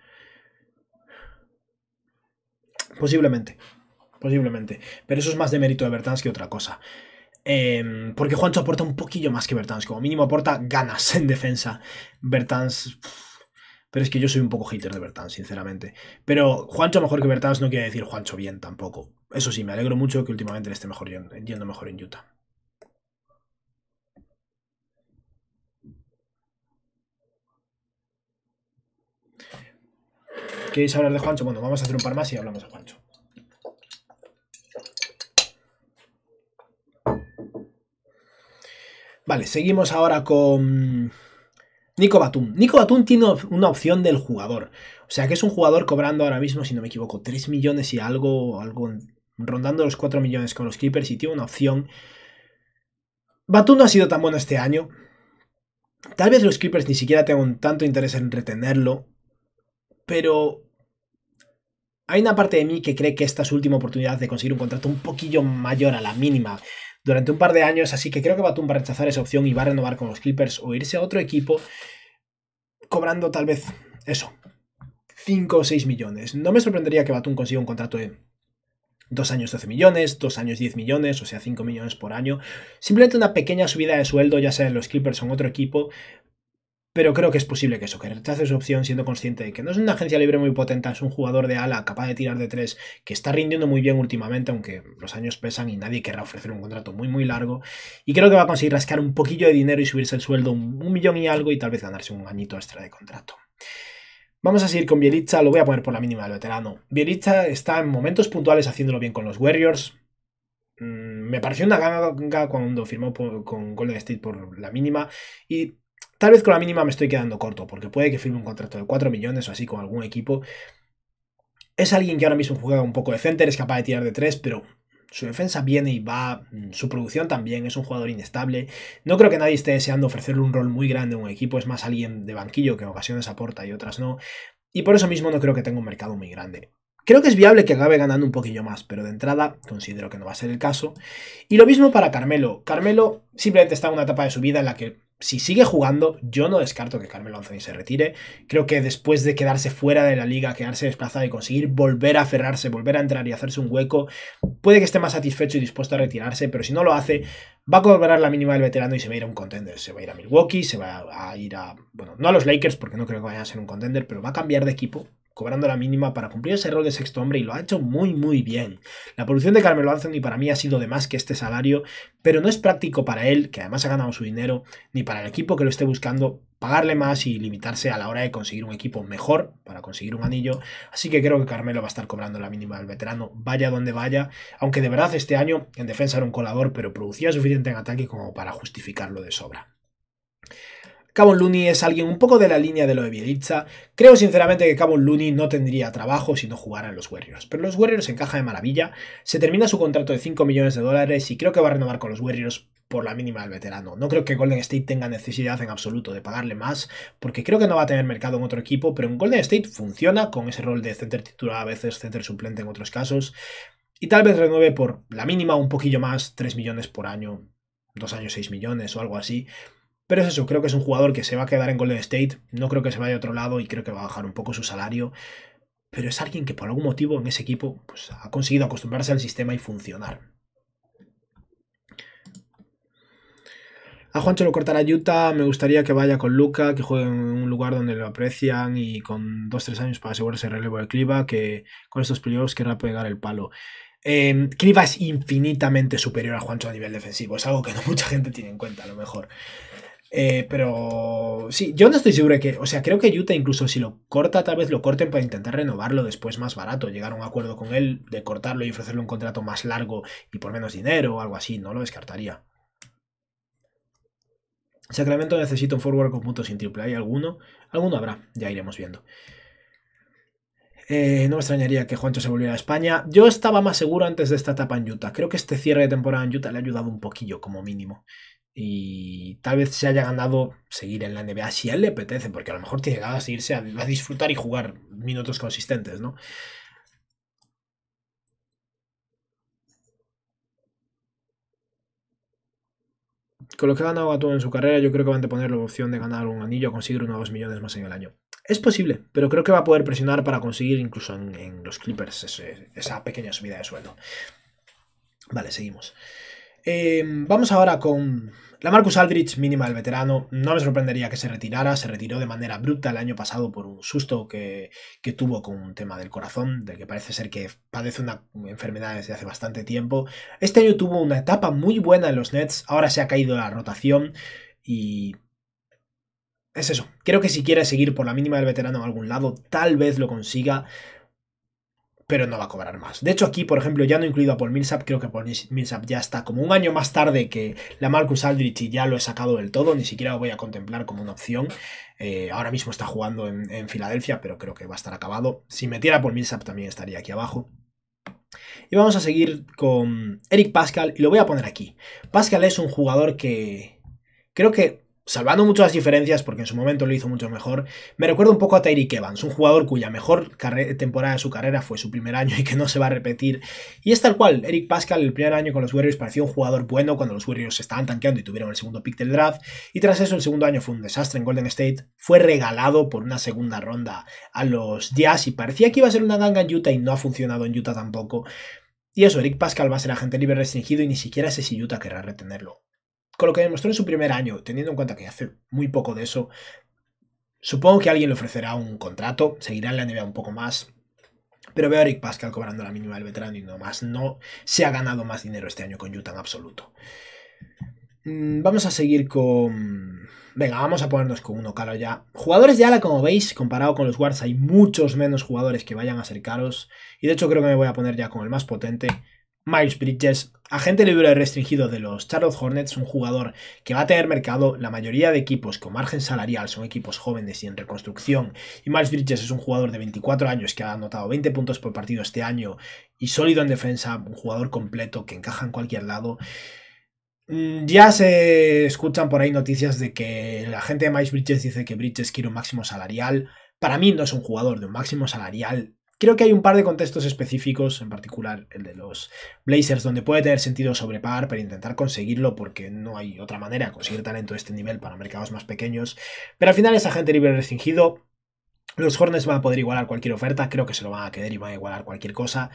Posiblemente posiblemente. Pero eso es más de mérito de Bertans que otra cosa. Em, porque Juancho aporta un poquillo más que Bertans. Como mínimo aporta ganas en defensa. Bertans... Pero es que yo soy un poco hater de Bertans, sinceramente. Pero Juancho mejor que Bertans no quiere decir Juancho bien tampoco. Eso sí, me alegro mucho que últimamente le esté mejor, yendo mejor en Utah. ¿Queréis hablar de Juancho? Bueno, vamos a hacer un par más y hablamos de Juancho. Vale, seguimos ahora con Nico Batum. Nico Batum tiene una opción del jugador. O sea que es un jugador cobrando ahora mismo, si no me equivoco, 3 millones y algo, rondando los 4 millones con los Clippers y tiene una opción. Batum no ha sido tan bueno este año. Tal vez los Clippers ni siquiera tengan tanto interés en retenerlo. Pero hay una parte de mí que cree que esta es última oportunidad de conseguir un contrato un poquillo mayor a la mínima durante un par de años, así que creo que Batum va a rechazar esa opción y va a renovar con los Clippers o irse a otro equipo cobrando tal vez eso, 5 o 6 millones. No me sorprendería que Batum consiga un contrato de 2 años 12 millones, 2 años 10 millones, o sea 5 millones por año. Simplemente una pequeña subida de sueldo, ya sea en los Clippers o en otro equipo, pero creo que es posible que eso, que rechace su opción siendo consciente de que no es una agencia libre muy potente, es un jugador de ala capaz de tirar de tres, que está rindiendo muy bien últimamente, aunque los años pesan y nadie querrá ofrecer un contrato muy muy largo, y creo que va a conseguir rascar un poquillo de dinero y subirse el sueldo un, millón y algo y tal vez ganarse un añito extra de contrato. Vamos a seguir con Bielitsa, lo voy a poner por la mínima del veterano. Bielitsa está en momentos puntuales haciéndolo bien con los Warriors, mm, me pareció una ganga cuando firmó con Golden State por la mínima y Tal vez con la mínima me estoy quedando corto, porque puede que firme un contrato de 4 millones o así con algún equipo. Es alguien que ahora mismo juega un poco de center, es capaz de tirar de 3, pero su defensa viene y va, mm, su producción también, es un jugador inestable. No creo que nadie esté deseando ofrecerle un rol muy grande a un equipo, es más alguien de banquillo que en ocasiones aporta y otras no. Y por eso mismo no creo que tenga un mercado muy grande. Creo que es viable que acabe ganando un poquillo más, pero de entrada considero que no va a ser el caso. Y lo mismo para Carmelo. Carmelo simplemente está en una etapa de su vida en la que si sigue jugando, yo no descarto que Carmelo Anthony se retire. Creo que después de quedarse fuera de la liga, quedarse desplazado y conseguir volver a aferrarse, volver a entrar y hacerse un hueco, puede que esté más satisfecho y dispuesto a retirarse, pero si no lo hace, va a cobrar la mínima del veterano y se va a ir a un contender. Se va a ir a Milwaukee, se va a ir a. Bueno, no a los Lakers, porque no creo que vaya a ser un contender, pero va a cambiar de equipo cobrando la mínima para cumplir ese rol de sexto hombre y lo ha hecho muy muy bien. La producción de Carmelo Anthony para mí ha sido de más que este salario, pero no es práctico para él, que además ha ganado su dinero, ni para el equipo que lo esté buscando pagarle más y limitarse a la hora de conseguir un equipo mejor para conseguir un anillo. Así que creo que Carmelo va a estar cobrando la mínima del veterano, vaya donde vaya, aunque de verdad este año en defensa era un colador, pero producía suficiente en ataque como para justificarlo de sobra. Cabon Looney es alguien un poco de la línea de lo de Creo sinceramente que Cabo Looney no tendría trabajo si no jugara en los Warriors. Pero los Warriors encaja de maravilla. Se termina su contrato de 5 millones de dólares y creo que va a renovar con los Warriors por la mínima del veterano. No creo que Golden State tenga necesidad en absoluto de pagarle más, porque creo que no va a tener mercado en otro equipo, pero en Golden State funciona con ese rol de center titular, a veces center suplente en otros casos, y tal vez renueve por la mínima un poquillo más, 3 millones por año, 2 años 6 millones o algo así, pero es eso, creo que es un jugador que se va a quedar en Golden State, no creo que se vaya a otro lado y creo que va a bajar un poco su salario, pero es alguien que por algún motivo en ese equipo pues, ha conseguido acostumbrarse al sistema y funcionar. A Juancho lo cortará Utah, me gustaría que vaya con Luca, que juegue en un lugar donde lo aprecian y con 2-3 años para asegurarse el relevo de Cliva, que con estos playoffs querrá pegar el palo. Em, Cliva es infinitamente superior a Juancho a nivel defensivo, es algo que no mucha gente tiene en cuenta a lo mejor. Eh, pero sí, yo no estoy seguro de que, o sea, creo que Utah incluso si lo corta, tal vez lo corten para intentar renovarlo después más barato, llegar a un acuerdo con él de cortarlo y ofrecerle un contrato más largo y por menos dinero o algo así, no lo descartaría. Sacramento necesita un forward con puntos sin triple. ¿Hay alguno? Alguno habrá, ya iremos viendo. Eh, no me extrañaría que Juancho se volviera a España. Yo estaba más seguro antes de esta etapa en Utah. Creo que este cierre de temporada en Utah le ha ayudado un poquillo, como mínimo y tal vez se haya ganado seguir en la NBA si a él le apetece, porque a lo mejor tiene ganas de irse a, disfrutar y jugar minutos consistentes, ¿no? Con lo que ha ganado todo en su carrera, yo creo que van a poner la opción de ganar un anillo, conseguir unos 2 dos millones más en el año. Es posible, pero creo que va a poder presionar para conseguir incluso en, en los Clippers esa pequeña subida de sueldo. Vale, seguimos. Eh, vamos ahora con la Marcus Aldrich, mínima del veterano. No me sorprendería que se retirara. Se retiró de manera abrupta el año pasado por un susto que, que tuvo con un tema del corazón, del que parece ser que padece una enfermedad desde hace bastante tiempo. Este año tuvo una etapa muy buena en los Nets. Ahora se ha caído la rotación y es eso. Creo que si quiere seguir por la mínima del veterano a algún lado, tal vez lo consiga pero no va a cobrar más. De hecho, aquí, por ejemplo, ya no he incluido a Paul Millsap, creo que Paul Millsap ya está como un año más tarde que la Marcus Aldrich y ya lo he sacado del todo, ni siquiera lo voy a contemplar como una opción. Eh, ahora mismo está jugando en, en, Filadelfia, pero creo que va a estar acabado. Si metiera a Paul Millsap también estaría aquí abajo. Y vamos a seguir con Eric Pascal y lo voy a poner aquí. Pascal es un jugador que creo que salvando mucho las diferencias, porque en su momento lo hizo mucho mejor, me recuerdo un poco a Tyreek Evans, un jugador cuya mejor temporada de su carrera fue su primer año y que no se va a repetir. Y es tal cual, Eric Pascal el primer año con los Warriors parecía un jugador bueno cuando los Warriors estaban tanqueando y tuvieron el segundo pick del draft, y tras eso el segundo año fue un desastre en Golden State, fue regalado por una segunda ronda a los Jazz y parecía que iba a ser una ganga en Utah y no ha funcionado en Utah tampoco. Y eso, Eric Pascal va a ser agente libre restringido y ni siquiera sé si Utah querrá retenerlo con lo que demostró en su primer año, teniendo en cuenta que hace muy poco de eso. Supongo que alguien le ofrecerá un contrato, seguirá en la NBA un poco más, pero veo a Eric Pascal cobrando la mínima del veterano y no más. No se ha ganado más dinero este año con Utah en absoluto. Mm, vamos a seguir con. Venga, vamos a ponernos con uno caro ya. Jugadores de ala, como veis, comparado con los guards hay muchos menos jugadores que vayan a ser caros. Y de hecho, creo que me voy a poner ya con el más potente, Miles Bridges, agente libre restringido de los Charlotte Hornets, un jugador que va a tener mercado. La mayoría de equipos con margen salarial son equipos jóvenes y en reconstrucción. Y Miles Bridges es un jugador de 24 años que ha anotado 20 puntos por partido este año y sólido en defensa, un jugador completo que encaja en cualquier lado. Mm, ya se escuchan por ahí noticias de que la gente de Miles Bridges dice que Bridges quiere un máximo salarial. Para mí no es un jugador de un máximo salarial Creo que hay un par de contextos específicos, en particular el de los Blazers, donde puede tener sentido sobrepar pero intentar conseguirlo porque no hay otra manera de conseguir talento de este nivel para mercados más pequeños. Pero al final es agente libre restringido, los Hornets van a poder igualar cualquier oferta, creo que se lo van a quedar y van a igualar cualquier cosa.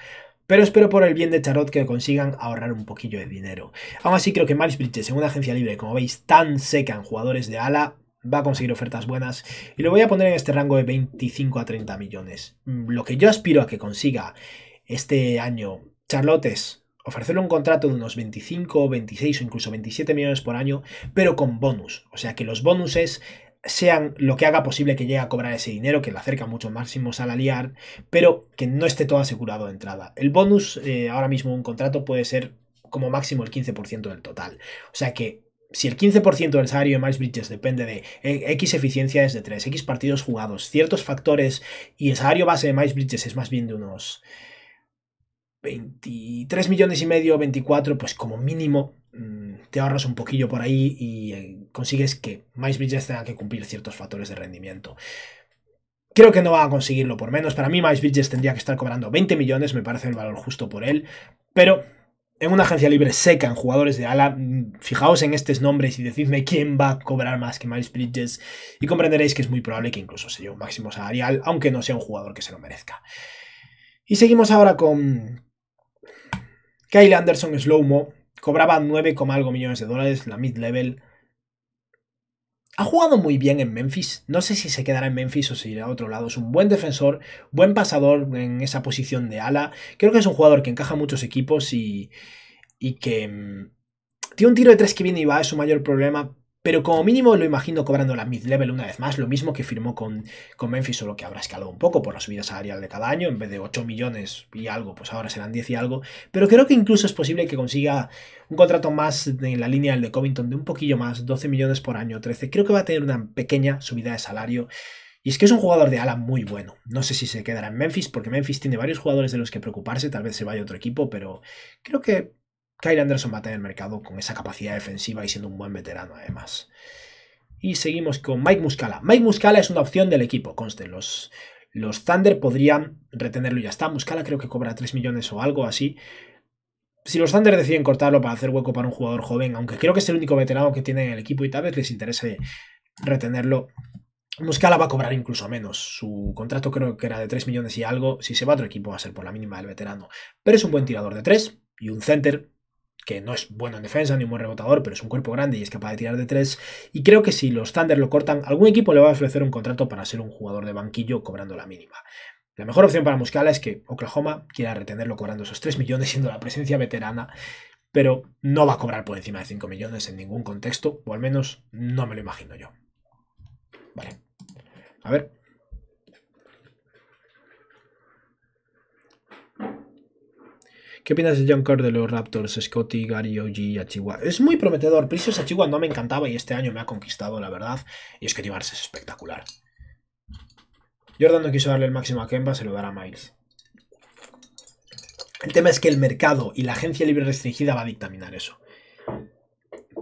Pero espero por el bien de Charot que consigan ahorrar un poquillo de dinero. Aún así creo que Miles Bridges en una agencia libre, como veis, tan seca en jugadores de ala, va a conseguir ofertas buenas y lo voy a poner en este rango de 25 a 30 millones. Lo que yo aspiro a que consiga este año Charlotte es ofrecerle un contrato de unos 25, 26 o incluso 27 millones por año, pero con bonus. O sea, que los bonuses sean lo que haga posible que llegue a cobrar ese dinero, que le acerca mucho máximo aliar, pero que no esté todo asegurado de entrada. El bonus, eh, ahora mismo un contrato puede ser como máximo el 15% del total. O sea que si el 15% del salario de Miles Bridges depende de e-, X eficiencia es de 3, X partidos jugados, ciertos factores y el salario base de Miles Bridges es más bien de unos 23 millones y medio, 24, pues como mínimo mm, te ahorras un poquillo por ahí y eh, consigues que Miles Bridges tenga que cumplir ciertos factores de rendimiento. Creo que no va a conseguirlo por menos. Para mí Miles Bridges tendría que estar cobrando 20 millones, me parece el valor justo por él, pero en una agencia libre seca, en jugadores de ala, mm, fijaos en estos nombres y decidme quién va a cobrar más que Miles Bridges y comprenderéis que es muy probable que incluso sea yo un máximo salarial, aunque no sea un jugador que se lo merezca. Y seguimos ahora con Kyle Anderson Slowmo, cobraba 9, algo millones de dólares, la mid-level, ha jugado muy bien en Memphis. No sé si se quedará en Memphis o se irá a otro lado. Es un buen defensor, buen pasador en esa posición de ala. Creo que es un jugador que encaja muchos equipos y, y que mm, tiene un tiro de tres que viene y va, es su mayor problema, pero como mínimo lo imagino cobrando la mid-level una vez más, lo mismo que firmó con, con Memphis, solo que habrá escalado un poco por la subida salarial de cada año, en vez de 8 millones y algo, pues ahora serán 10 y algo. Pero creo que incluso es posible que consiga un contrato más en la línea del de Covington, de un poquillo más, 12 millones por año, 13. Creo que va a tener una pequeña subida de salario. Y es que es un jugador de ala muy bueno. No sé si se quedará en Memphis, porque Memphis tiene varios jugadores de los que preocuparse. Tal vez se vaya a otro equipo, pero creo que Kyle Anderson va a tener mercado con esa capacidad defensiva y siendo un buen veterano además. Y seguimos con Mike Muscala. Mike Muscala es una opción del equipo, conste. Los, los Thunder podrían retenerlo y ya está. Muscala creo que cobra 3 millones o algo así. Si los Thunder deciden cortarlo para hacer hueco para un jugador joven, aunque creo que es el único veterano que tiene en el equipo y tal vez les interese retenerlo, Muscala va a cobrar incluso menos. Su contrato creo que era de 3 millones y algo. Si se va a otro equipo va a ser por la mínima del veterano. Pero es un buen tirador de 3 y un center que no es bueno en defensa ni un buen rebotador, pero es un cuerpo grande y es capaz de tirar de tres. Y creo que si los Thunder lo cortan, algún equipo le va a ofrecer un contrato para ser un jugador de banquillo cobrando la mínima. La mejor opción para Muscala es que Oklahoma quiera retenerlo cobrando esos 3 millones, siendo la presencia veterana, pero no va a cobrar por encima de 5 millones en ningún contexto, o al menos no me lo imagino yo. Vale. A ver, ¿Qué opinas de John de los Raptors, Scotty, Gary, OG y Achihua? Es muy prometedor. Precious Achihua no me encantaba y este año me ha conquistado, la verdad. Y es que que es espectacular. Jordan no quiso darle el máximo a Kemba, se lo dará a Miles. El tema es que el mercado y la agencia libre restringida va a dictaminar eso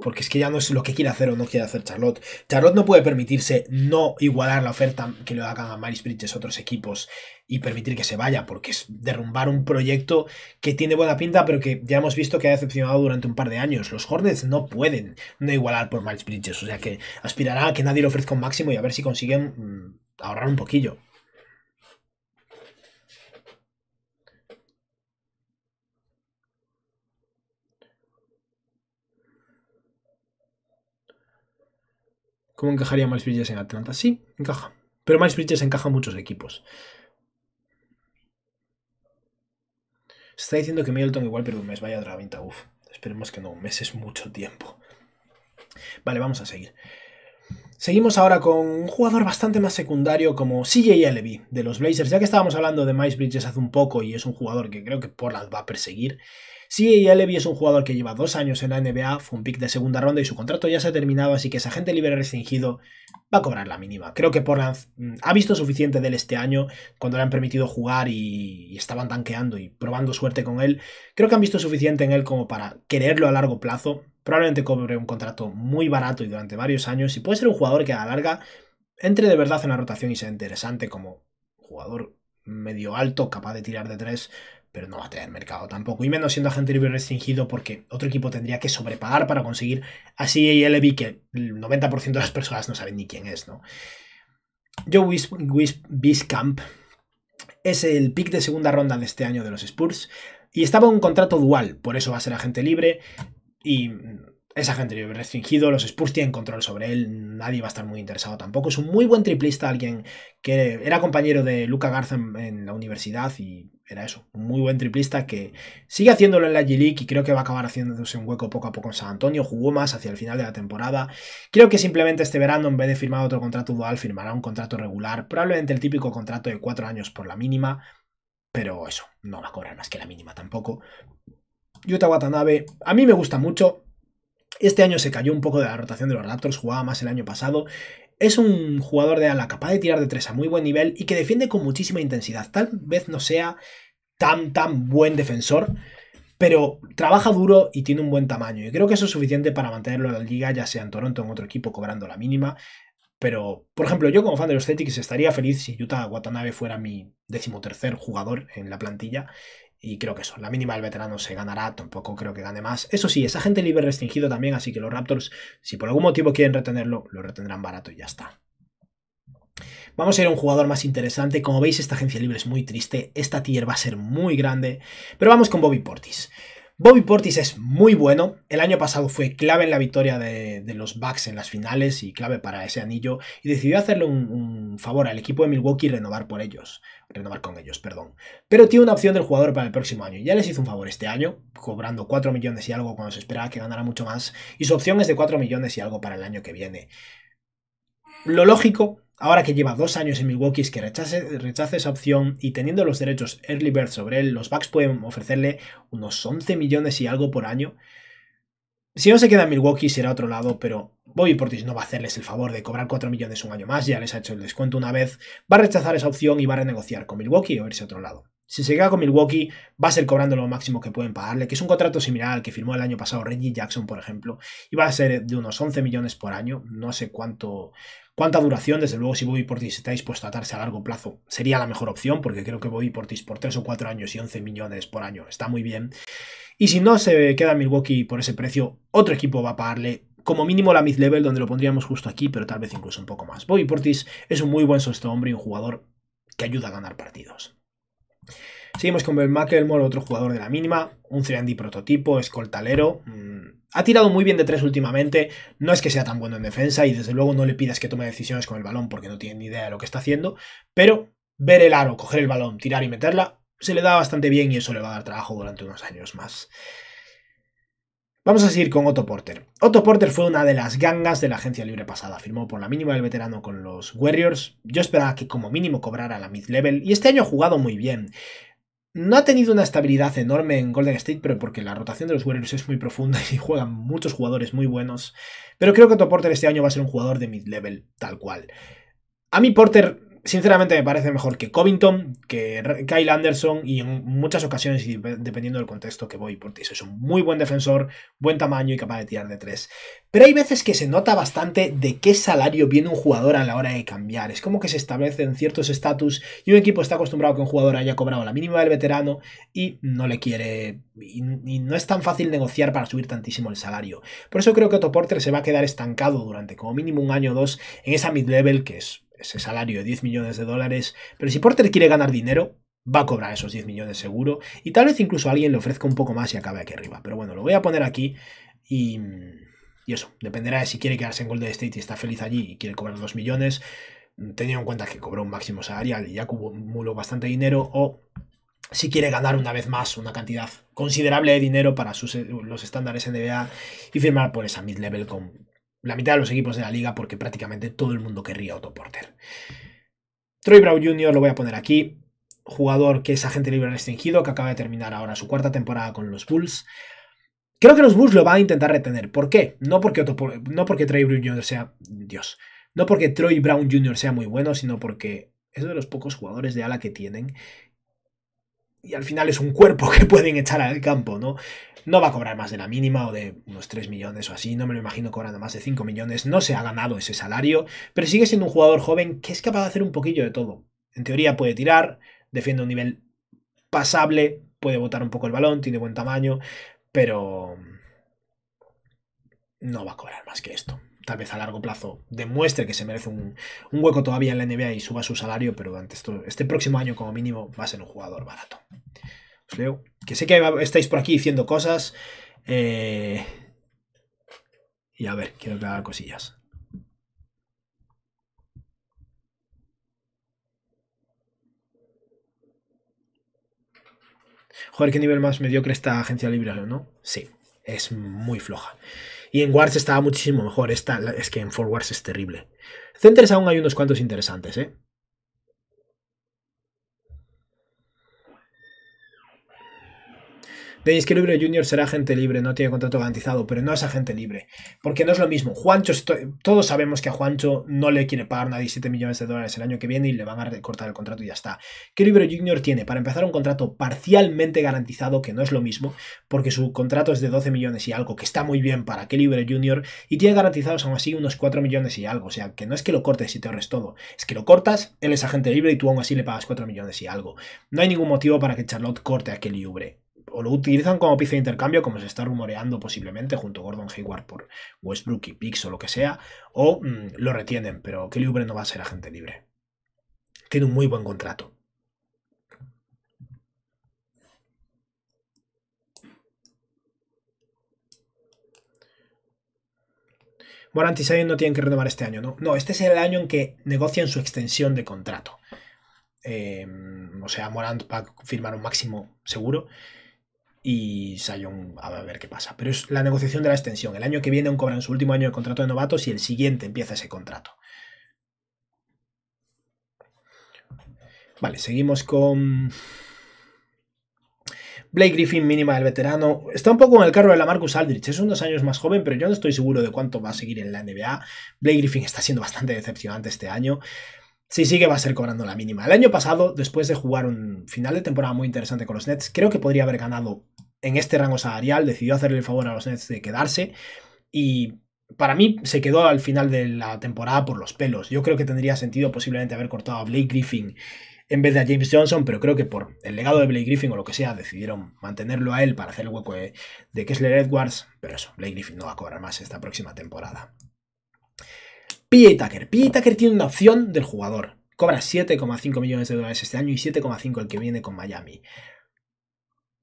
porque es que ya no es lo que quiere hacer o no quiere hacer Charlotte. Charlotte no puede permitirse no igualar la oferta que le hagan a Maris Bridges otros equipos y permitir que se vaya, porque es derrumbar un proyecto que tiene buena pinta, pero que ya hemos visto que ha decepcionado durante un par de años. Los Hornets no pueden no igualar por Maris Bridges, o sea que aspirará a que nadie le ofrezca un máximo y a ver si consiguen mm, ahorrar un poquillo. ¿Cómo encajaría Miles Bridges en Atlanta? Sí, encaja. Pero Miles Bridges encaja en muchos equipos. Se está diciendo que Middleton igual pero un mes. Vaya venta. Uf, Esperemos que no, un mes es mucho tiempo. Vale, vamos a seguir. Seguimos ahora con un jugador bastante más secundario como CJ de los Blazers. Ya que estábamos hablando de Miles Bridges hace un poco y es un jugador que creo que Portland va a perseguir. Sí, Levi es un jugador que lleva dos años en la NBA, fue un pick de segunda ronda y su contrato ya se ha terminado, así que esa gente libre restringido va a cobrar la mínima. Creo que Portland mm, ha visto suficiente de él este año cuando le han permitido jugar y estaban tanqueando y probando suerte con él. Creo que han visto suficiente en él como para quererlo a largo plazo. Probablemente cobre un contrato muy barato y durante varios años y puede ser un jugador que a la larga entre de verdad en la rotación y sea interesante como jugador medio alto, capaz de tirar de tres, pero no va a tener mercado tampoco. Y menos siendo agente libre restringido, porque otro equipo tendría que sobrepagar para conseguir Así a vi que el 90% de las personas no saben ni quién es, ¿no? Joe Camp es el pick de segunda ronda de este año de los Spurs y estaba en un contrato dual, por eso va a ser agente libre y es agente restringido, los Spurs tienen control sobre él, nadie va a estar muy interesado tampoco. Es un muy buen triplista, alguien que era compañero de Luca Garza en, la universidad y era eso, un muy buen triplista que sigue haciéndolo en la G-League y creo que va a acabar haciéndose un hueco poco a poco en San Antonio. Jugó más hacia el final de la temporada. Creo que simplemente este verano, en vez de firmar otro contrato dual, firmará un contrato regular, probablemente el típico contrato de cuatro años por la mínima, pero eso, no va a cobrar más que la mínima tampoco. Yuta Watanabe, a mí me gusta mucho, este año se cayó un poco de la rotación de los Raptors, jugaba más el año pasado. Es un jugador de ala capaz de tirar de tres a muy buen nivel y que defiende con muchísima intensidad. Tal vez no sea tan, tan buen defensor, pero trabaja duro y tiene un buen tamaño. Y creo que eso es suficiente para mantenerlo en la liga, ya sea en Toronto o en otro equipo cobrando la mínima. Pero, por ejemplo, yo como fan de los Celtics estaría feliz si Yuta Watanabe fuera mi decimotercer jugador en la plantilla y creo que eso, la mínima del veterano se ganará, tampoco creo que gane más. Eso sí, es agente libre restringido también, así que los Raptors, si por algún motivo quieren retenerlo, lo retendrán barato y ya está. Vamos a ir a un jugador más interesante. Como veis, esta agencia libre es muy triste. Esta tier va a ser muy grande. Pero vamos con Bobby Portis. Bobby Portis es muy bueno. El año pasado fue clave en la victoria de, los Bucks en las finales y clave para ese anillo. Y decidió hacerle un, favor al equipo de Milwaukee y renovar por ellos. Renovar con ellos, perdón. Pero tiene una opción del jugador para el próximo año. Ya les hizo un favor este año, cobrando 4 millones y algo cuando se esperaba que ganara mucho más. Y su opción es de 4 millones y algo para el año que viene. Lo lógico Ahora que lleva dos años en Milwaukee es que rechace, esa opción y teniendo los derechos early bird sobre él, los Bucks pueden ofrecerle unos 11 millones y algo por año. Si no se queda en Milwaukee será otro lado, pero Bobby Portis no va a hacerles el favor de cobrar 4 millones un año más, ya les ha hecho el descuento una vez, va a rechazar esa opción y va a renegociar con Milwaukee o irse a otro lado. Si se queda con Milwaukee, va a ser cobrando lo máximo que pueden pagarle, que es un contrato similar al que firmó el año pasado Reggie Jackson, por ejemplo, y va a ser de unos 11 millones por año, no sé cuánto, Cuánta duración, desde luego, si Bobby Portis está dispuesto a atarse a largo plazo, sería la mejor opción, porque creo que Bobby Portis por 3 o 4 años y 11 millones por año está muy bien. Y si no se queda Milwaukee por ese precio, otro equipo va a pagarle como mínimo la mid-level, donde lo pondríamos justo aquí, pero tal vez incluso un poco más. Bobby Portis es un muy buen sexto hombre y un jugador que ayuda a ganar partidos. Seguimos con Ben McElmore, otro jugador de la mínima, un 3 prototipo, escoltalero. Mm, ha tirado muy bien de tres últimamente, no es que sea tan bueno en defensa y desde luego no le pidas que tome decisiones con el balón porque no tiene ni idea de lo que está haciendo, pero ver el aro, coger el balón, tirar y meterla, se le da bastante bien y eso le va a dar trabajo durante unos años más. Vamos a seguir con Otto Porter. Otto Porter fue una de las gangas de la agencia libre pasada. Firmó por la mínima del veterano con los Warriors. Yo esperaba que como mínimo cobrara la mid-level y este año ha jugado muy bien. No ha tenido una estabilidad enorme en Golden State, pero porque la rotación de los Warriors es muy profunda y juegan muchos jugadores muy buenos. Pero creo que Otto Porter este año va a ser un jugador de mid-level, tal cual. A mi Porter sinceramente me parece mejor que Covington, que Kyle Anderson y en muchas ocasiones, y dependiendo del contexto que voy, porque es un muy buen defensor, buen tamaño y capaz de tirar de tres. Pero hay veces que se nota bastante de qué salario viene un jugador a la hora de cambiar. Es como que se establecen ciertos estatus y un equipo está acostumbrado a que un jugador haya cobrado la mínima del veterano y no le quiere. Y, no es tan fácil negociar para subir tantísimo el salario. Por eso creo que Otto se va a quedar estancado durante como mínimo un año o dos en esa mid-level que es ese salario de 10 millones de dólares, pero si Porter quiere ganar dinero, va a cobrar esos 10 millones seguro y tal vez incluso alguien le ofrezca un poco más y acabe aquí arriba. Pero bueno, lo voy a poner aquí y, eso, dependerá de si quiere quedarse en Golden State y está feliz allí y quiere cobrar 2 millones, teniendo en cuenta que cobró un máximo salarial y ya acumuló bastante dinero o si quiere ganar una vez más una cantidad considerable de dinero para sus, los estándares NBA y firmar por esa mid-level con la mitad de los equipos de la liga porque prácticamente todo el mundo querría a Otto Porter. Troy Brown Jr. lo voy a poner aquí, jugador que es agente libre restringido, que acaba de terminar ahora su cuarta temporada con los Bulls. Creo que los Bulls lo van a intentar retener. ¿Por qué? No porque, no porque Troy Brown Jr. sea. Dios. No porque Troy Brown Jr. sea muy bueno, sino porque es uno de los pocos jugadores de ala que tienen y al final es un cuerpo que pueden echar al campo, ¿no? No va a cobrar más de la mínima o de unos 3 millones o así, no me lo imagino cobrando más de 5 millones, no se ha ganado ese salario, pero sigue siendo un jugador joven que es capaz de hacer un poquillo de todo. En teoría puede tirar, defiende un nivel pasable, puede botar un poco el balón, tiene buen tamaño, pero no va a cobrar más que esto tal vez a largo plazo demuestre que se merece un, hueco todavía en la NBA y suba su salario, pero antes esto, este próximo año como mínimo va a ser un jugador barato. Os pues, leo. Que sé que estáis por aquí diciendo cosas. Eh, y a ver, quiero aclarar cosillas. Joder, qué nivel más mediocre esta agencia libre, ¿no? Sí, es muy floja. Y en Wars estaba muchísimo mejor. es que en Forwards es terrible. Centers aún hay unos cuantos interesantes, ¿eh? que Libre Jr. será agente libre, no tiene contrato garantizado, pero no es agente libre. Porque no es lo mismo. Juancho, todos sabemos que a Juancho no le quiere pagar nadie 7 millones de dólares el año que viene y le van a recortar el contrato y ya está. Libre Junior tiene, para empezar, un contrato parcialmente garantizado, que no es lo mismo, porque su contrato es de 12 millones y algo, que está muy bien para libre Jr. y tiene garantizados aún así unos 4 millones y algo. O sea, que no es que lo cortes y te ahorres todo, es que lo cortas, él es agente libre y tú aún así le pagas 4 millones y algo. No hay ningún motivo para que Charlotte corte a Kelly Ubre o lo utilizan como pieza de intercambio, como se está rumoreando posiblemente, junto a Gordon Hayward por Westbrook y Pix o lo que sea, o mm, lo retienen, pero Kelly Oubre no va a ser agente libre. Tiene un muy buen contrato. Morant y Zion no tienen que renovar este año, ¿no? No, este es el año en que negocian su extensión de contrato. Eh, o sea, Morant va a firmar un máximo seguro y Sion a ver qué pasa. Pero es la negociación de la extensión. El año que viene aún cobran su último año de contrato de novatos y el siguiente empieza ese contrato. Vale, seguimos con... Blake Griffin mínima del veterano. Está un poco en el carro de la Marcus Aldrich. Es unos años más joven, pero yo no estoy seguro de cuánto va a seguir en la NBA. Blake Griffin está siendo bastante decepcionante este año. Sí, sí que va a ser cobrando la mínima. El año pasado, después de jugar un final de temporada muy interesante con los Nets, creo que podría haber ganado en este rango salarial. Decidió hacerle el favor a los Nets de quedarse y para mí se quedó al final de la temporada por los pelos. Yo creo que tendría sentido posiblemente haber cortado a Blake Griffin en vez de a James Johnson, pero creo que por el legado de Blake Griffin o lo que sea, decidieron mantenerlo a él para hacer el hueco de, Kessler Edwards. Pero eso, Blake Griffin no va a cobrar más esta próxima temporada. PJ Tucker. Tucker tiene una opción del jugador. Cobra 7,5 millones de dólares este año y 7,5 el que viene con Miami.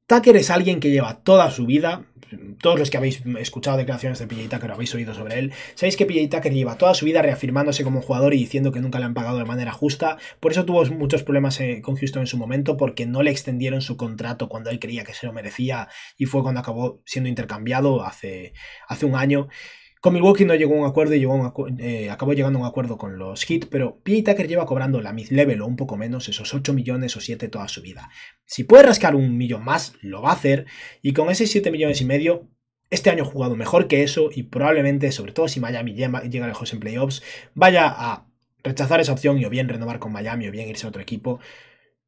Tucker es alguien que lleva toda su vida, todos los que habéis escuchado declaraciones de PJ Tucker habéis oído sobre él, sabéis que PJ Tucker lleva toda su vida reafirmándose como jugador y diciendo que nunca le han pagado de manera justa, por eso tuvo muchos problemas eh, con Houston en su momento porque no le extendieron su contrato cuando él creía que se lo merecía y fue cuando acabó siendo intercambiado hace, hace un año. Con Milwaukee no llegó a un acuerdo y llegó eh, acabó llegando a un acuerdo con los Heat, pero Pita e Tucker lleva cobrando la mid-level o un poco menos, esos 8 millones o 7 toda su vida. Si puede rascar un millón más, lo va a hacer, y con esos 7 millones y medio, este año ha jugado mejor que eso, y probablemente, sobre todo si Miami llega lejos en playoffs, vaya a rechazar esa opción y o bien renovar con Miami o bien irse a otro equipo.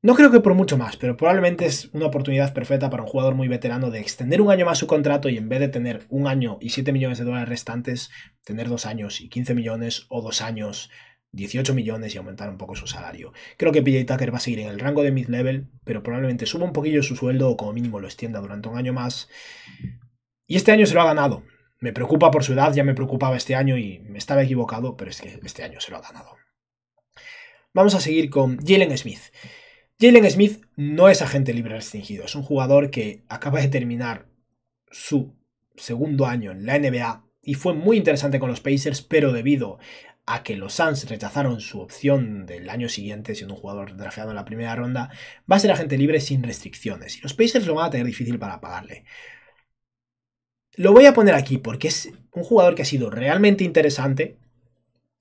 No creo que por mucho más, pero probablemente es una oportunidad perfecta para un jugador muy veterano de extender un año más su contrato y en vez de tener un año y 7 millones de dólares restantes, tener dos años y 15 millones o dos años 18 millones y aumentar un poco su salario. Creo que PJ Tucker va a seguir en el rango de mid-level, pero probablemente suba un poquillo su sueldo o como mínimo lo extienda durante un año más. Y este año se lo ha ganado. Me preocupa por su edad, ya me preocupaba este año y me estaba equivocado, pero es que este año se lo ha ganado. Vamos a seguir con Jalen Smith. Jalen Smith no es agente libre restringido, es un jugador que acaba de terminar su segundo año en la NBA y fue muy interesante con los Pacers, pero debido a que los Suns rechazaron su opción del año siguiente, siendo un jugador drafeado en la primera ronda, va a ser agente libre sin restricciones y los Pacers lo van a tener difícil para pagarle. Lo voy a poner aquí porque es un jugador que ha sido realmente interesante,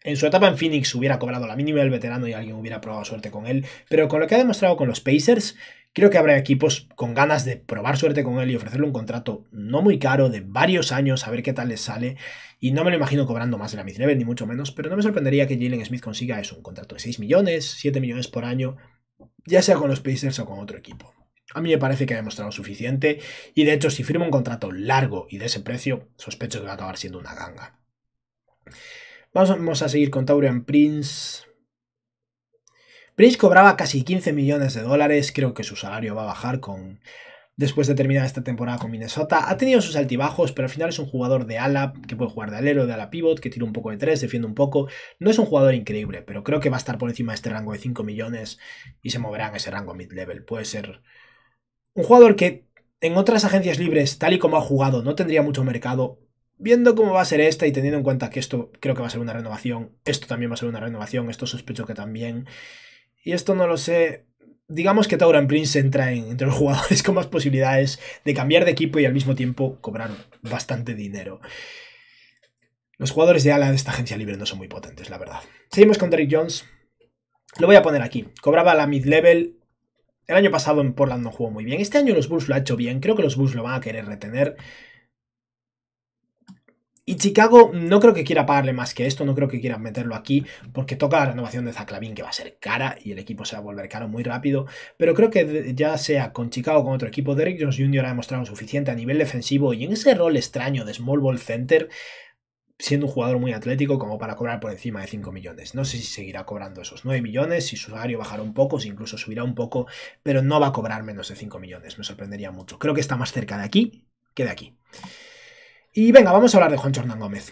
en su etapa en Phoenix hubiera cobrado la mínima del veterano y alguien hubiera probado suerte con él, pero con lo que ha demostrado con los Pacers, creo que habrá equipos con ganas de probar suerte con él y ofrecerle un contrato no muy caro de varios años, a ver qué tal les sale. Y no me lo imagino cobrando más de la mid ni mucho menos, pero no me sorprendería que Jalen Smith consiga eso, un contrato de 6 millones, 7 millones por año, ya sea con los Pacers o con otro equipo. A mí me parece que ha demostrado suficiente y de hecho si firma un contrato largo y de ese precio, sospecho que va a acabar siendo una ganga. Vamos a seguir con Taurian Prince. Prince cobraba casi 15 millones de dólares, creo que su salario va a bajar con después de terminar esta temporada con Minnesota. Ha tenido sus altibajos, pero al final es un jugador de ala, que puede jugar de alero, de ala pivot, que tira un poco de 3, defiende un poco. No es un jugador increíble, pero creo que va a estar por encima de este rango de 5 millones y se moverá en ese rango mid-level. Puede ser un jugador que en otras agencias libres, tal y como ha jugado, no tendría mucho mercado, Viendo cómo va a ser esta y teniendo en cuenta que esto creo que va a ser una renovación, esto también va a ser una renovación, esto sospecho que también. Y esto no lo sé. Digamos que Tauran Prince entra entre los jugadores con más posibilidades de cambiar de equipo y al mismo tiempo cobrar bastante dinero. Los jugadores de ala de esta agencia libre no son muy potentes, la verdad. Seguimos con Derrick Jones. Lo voy a poner aquí. Cobraba la mid-level. El año pasado en Portland no jugó muy bien. Este año los Bulls lo ha hecho bien. Creo que los Bulls lo van a querer retener. Y Chicago no creo que quiera pagarle más que esto, no creo que quiera meterlo aquí, porque toca la renovación de Zaclavín que va a ser cara y el equipo se va a volver caro muy rápido. Pero creo que ya sea con Chicago o con otro equipo, Derrick Jones Jr. ha demostrado suficiente a nivel defensivo y en ese rol extraño de Small Ball Center, siendo un jugador muy atlético como para cobrar por encima de 5 millones. No sé si seguirá cobrando esos 9 millones, si su salario bajará un poco, si incluso subirá un poco, pero no va a cobrar menos de 5 millones, me sorprendería mucho. Creo que está más cerca de aquí que de aquí. Y venga, vamos a hablar de Juancho Hernán Gómez.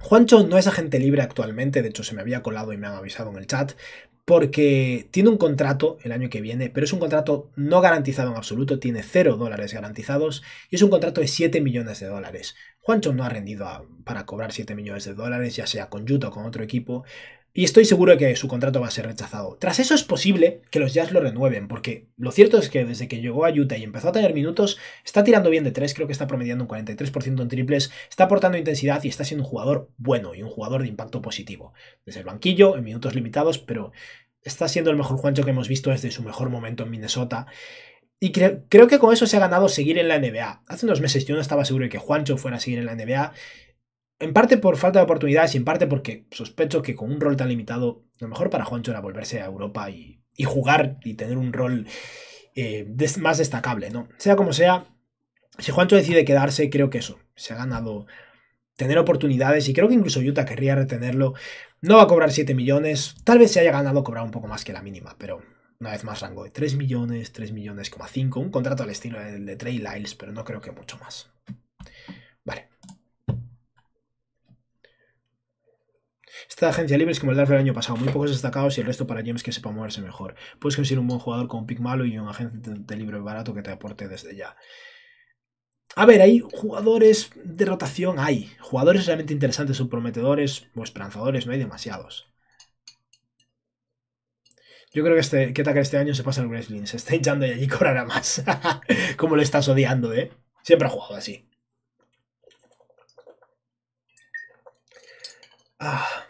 Juancho no es agente libre actualmente, de hecho se me había colado y me han avisado en el chat, porque tiene un contrato el año que viene, pero es un contrato no garantizado en absoluto, tiene 0 dólares garantizados y es un contrato de 7 millones de dólares. Juancho no ha rendido para cobrar 7 millones de dólares, ya sea con Utah o con otro equipo, y estoy seguro de que su contrato va a ser rechazado. Tras eso es posible que los Jazz lo renueven, porque lo cierto es que desde que llegó a Utah y empezó a tener minutos, está tirando bien de 3, creo que está promediando un 43% en triples, está aportando intensidad y está siendo un jugador bueno y un jugador de impacto positivo. Desde el banquillo, en minutos limitados, pero está siendo el mejor Juancho que hemos visto desde su mejor momento en Minnesota. Y creo, creo, que con eso se ha ganado seguir en la NBA. Hace unos meses yo no estaba seguro de que Juancho fuera a seguir en la NBA en parte por falta de oportunidades y en parte porque sospecho que con un rol tan limitado, lo mejor para Juancho era volverse a Europa y, jugar y tener un rol eh, más destacable, ¿no? Sea como sea, si Juancho decide quedarse, creo que eso, se ha ganado tener oportunidades y creo que incluso Utah querría retenerlo. No va a cobrar 7 millones, tal vez se haya ganado cobrar un poco más que la mínima, pero una vez más rango de 3 millones, 3 millones, 5, un contrato al estilo de, de Trey Lyles, pero no creo que mucho más. Esta agencia libre es como el draft del año pasado, muy pocos destacados y el resto para James que sepa moverse mejor. Puedes conseguir un buen jugador con un pick malo y un agente de libre barato que te aporte desde ya. A ver, hay jugadores de rotación, hay. Jugadores realmente interesantes o prometedores o esperanzadores, no hay demasiados. Yo creo que este que este año se pasa al wrestling. Se está echando y allí cobrará más. Como le estás odiando, ¿eh? Siempre ha jugado así. Ah.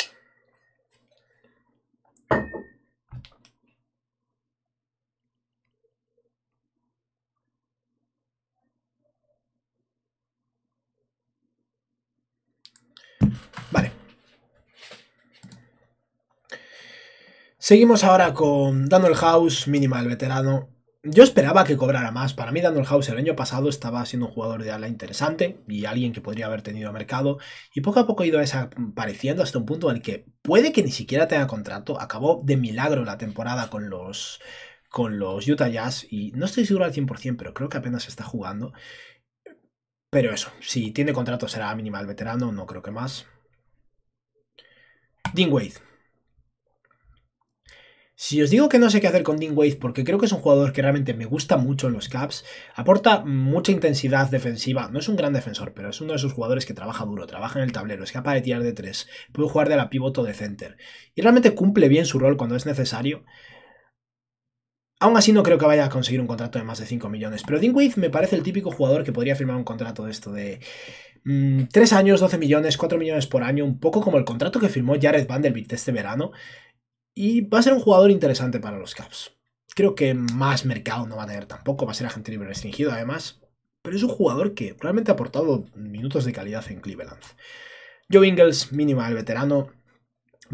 Vale. Seguimos ahora con Daniel House, Minimal Veterano, yo esperaba que cobrara más. Para mí, Daniel House el año pasado estaba siendo un jugador de ala interesante y alguien que podría haber tenido mercado. Y poco a poco ha ido desapareciendo hasta un punto en el que puede que ni siquiera tenga contrato. Acabó de milagro la temporada con los, con los Utah Jazz. Y no estoy seguro al 100%, pero creo que apenas está jugando. Pero eso, si tiene contrato será minimal veterano, no creo que más. Dean Wade. Si os digo que no sé qué hacer con Dean Wade porque creo que es un jugador que realmente me gusta mucho en los Caps, aporta mucha intensidad defensiva, no es un gran defensor, pero es uno de esos jugadores que trabaja duro, trabaja en el tablero, es capaz de tirar de tres, puede jugar de la o de center y realmente cumple bien su rol cuando es necesario. Aún así no creo que vaya a conseguir un contrato de más de 5 millones, pero Wave me parece el típico jugador que podría firmar un contrato de esto de 3 mm, años, 12 millones, 4 millones por año, un poco como el contrato que firmó Jared Vanderbilt este verano, y va a ser un jugador interesante para los Caps. Creo que más mercado no va a tener tampoco, va a ser agente libre restringido además. Pero es un jugador que realmente ha aportado minutos de calidad en Cleveland. Joe Ingles, mínima el veterano,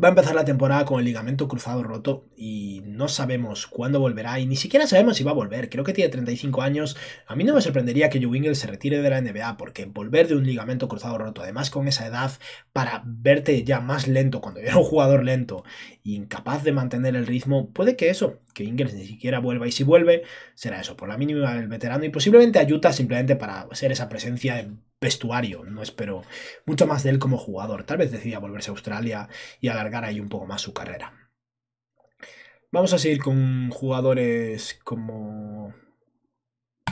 Va a empezar la temporada con el ligamento cruzado roto y no sabemos cuándo volverá y ni siquiera sabemos si va a volver. Creo que tiene 35 años. A mí no me sorprendería que Joe se retire de la NBA porque volver de un ligamento cruzado roto, además con esa edad, para verte ya más lento cuando era un jugador lento, e incapaz de mantener el ritmo, puede que eso que Ingres ni siquiera vuelva y si vuelve, será eso, por la mínima del veterano y posiblemente ayuda simplemente para ser esa presencia en vestuario. No espero mucho más de él como jugador. Tal vez decida volverse a Australia y alargar ahí un poco más su carrera. Vamos a seguir con jugadores como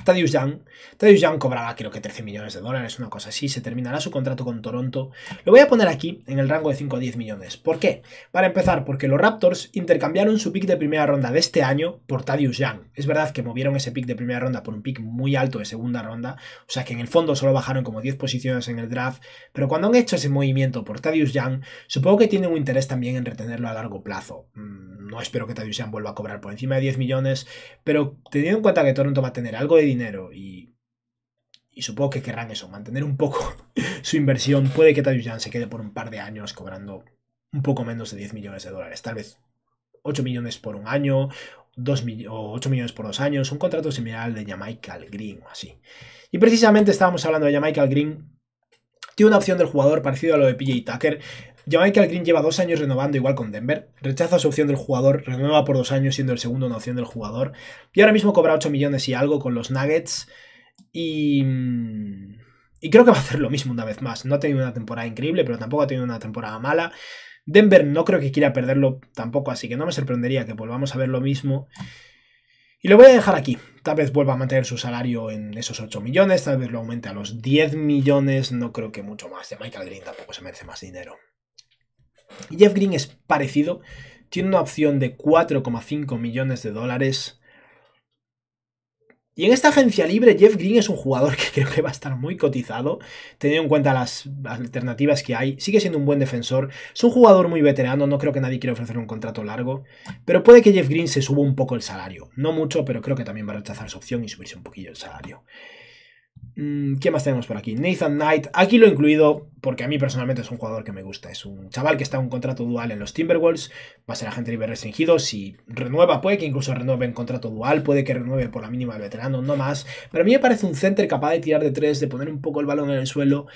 Tadius Young. Tadius Young cobraba creo que 13 millones de dólares, una cosa así. Se terminará su contrato con Toronto. Lo voy a poner aquí en el rango de 5 a 10 millones. ¿Por qué? Para empezar, porque los Raptors intercambiaron su pick de primera ronda de este año por Tadius Young. Es verdad que movieron ese pick de primera ronda por un pick muy alto de segunda ronda. O sea que en el fondo solo bajaron como 10 posiciones en el draft. Pero cuando han hecho ese movimiento por Tadius Young, supongo que tienen un interés también en retenerlo a largo plazo. Mm, no espero que Tadius Young vuelva a cobrar por encima de 10 millones, pero teniendo en cuenta que Toronto va a tener algo de dinero y, supongo que querrán eso, mantener un poco su inversión, puede que Jan se quede por un par de años cobrando un poco menos de 10 millones de dólares, tal vez 8 millones por un año, dos 8 millones por dos años, un contrato similar al de Jamaica Green o así. Y precisamente estábamos hablando de Jamaica Green, tiene una opción del jugador parecido a lo de PJ Tucker, Michael Green lleva dos años renovando igual con Denver, rechaza su opción del jugador, renueva por dos años siendo el segundo en opción del jugador, y ahora mismo cobra 8 millones y algo con los Nuggets, y... Y creo que va a hacer lo mismo una vez más. No ha tenido una temporada increíble, pero tampoco ha tenido una temporada mala. Denver no creo que quiera perderlo tampoco, así que no me sorprendería que volvamos a ver lo mismo. Y lo voy a dejar aquí. Tal vez vuelva a mantener su salario en esos 8 millones, tal vez lo aumente a los 10 millones. No creo que mucho más. De Michael Green tampoco se merece más dinero. Jeff Green es parecido, tiene una opción de 4,5 millones de dólares. Y en esta agencia libre, Jeff Green es un jugador que creo que va a estar muy cotizado, teniendo en cuenta las alternativas que hay. Sigue siendo un buen defensor, es un jugador muy veterano, no creo que nadie quiera ofrecer un contrato largo, pero puede que Jeff Green se suba un poco el salario. No mucho, pero creo que también va a rechazar su opción y subirse un poquillo el salario. Mm, ¿Qué más tenemos por aquí? Nathan Knight. Aquí lo he incluido porque a mí personalmente es un jugador que me gusta. Es un chaval que está en un contrato dual en los Timberwolves. Va a ser agente libre restringido. Si renueva, puede que incluso renueve en contrato dual. Puede que renueve por la mínima el veterano, no más. Pero a mí me parece un center capaz de tirar de tres, de poner un poco el balón en el suelo.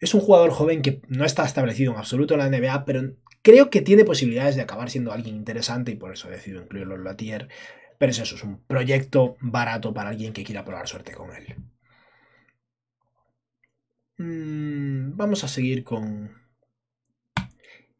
Es un jugador joven que no está establecido en absoluto en la NBA, pero creo que tiene posibilidades de acabar siendo alguien interesante y por eso he decidido incluirlo en la tier. Pero eso, es un proyecto barato para alguien que quiera probar suerte con él. Mm, vamos a seguir con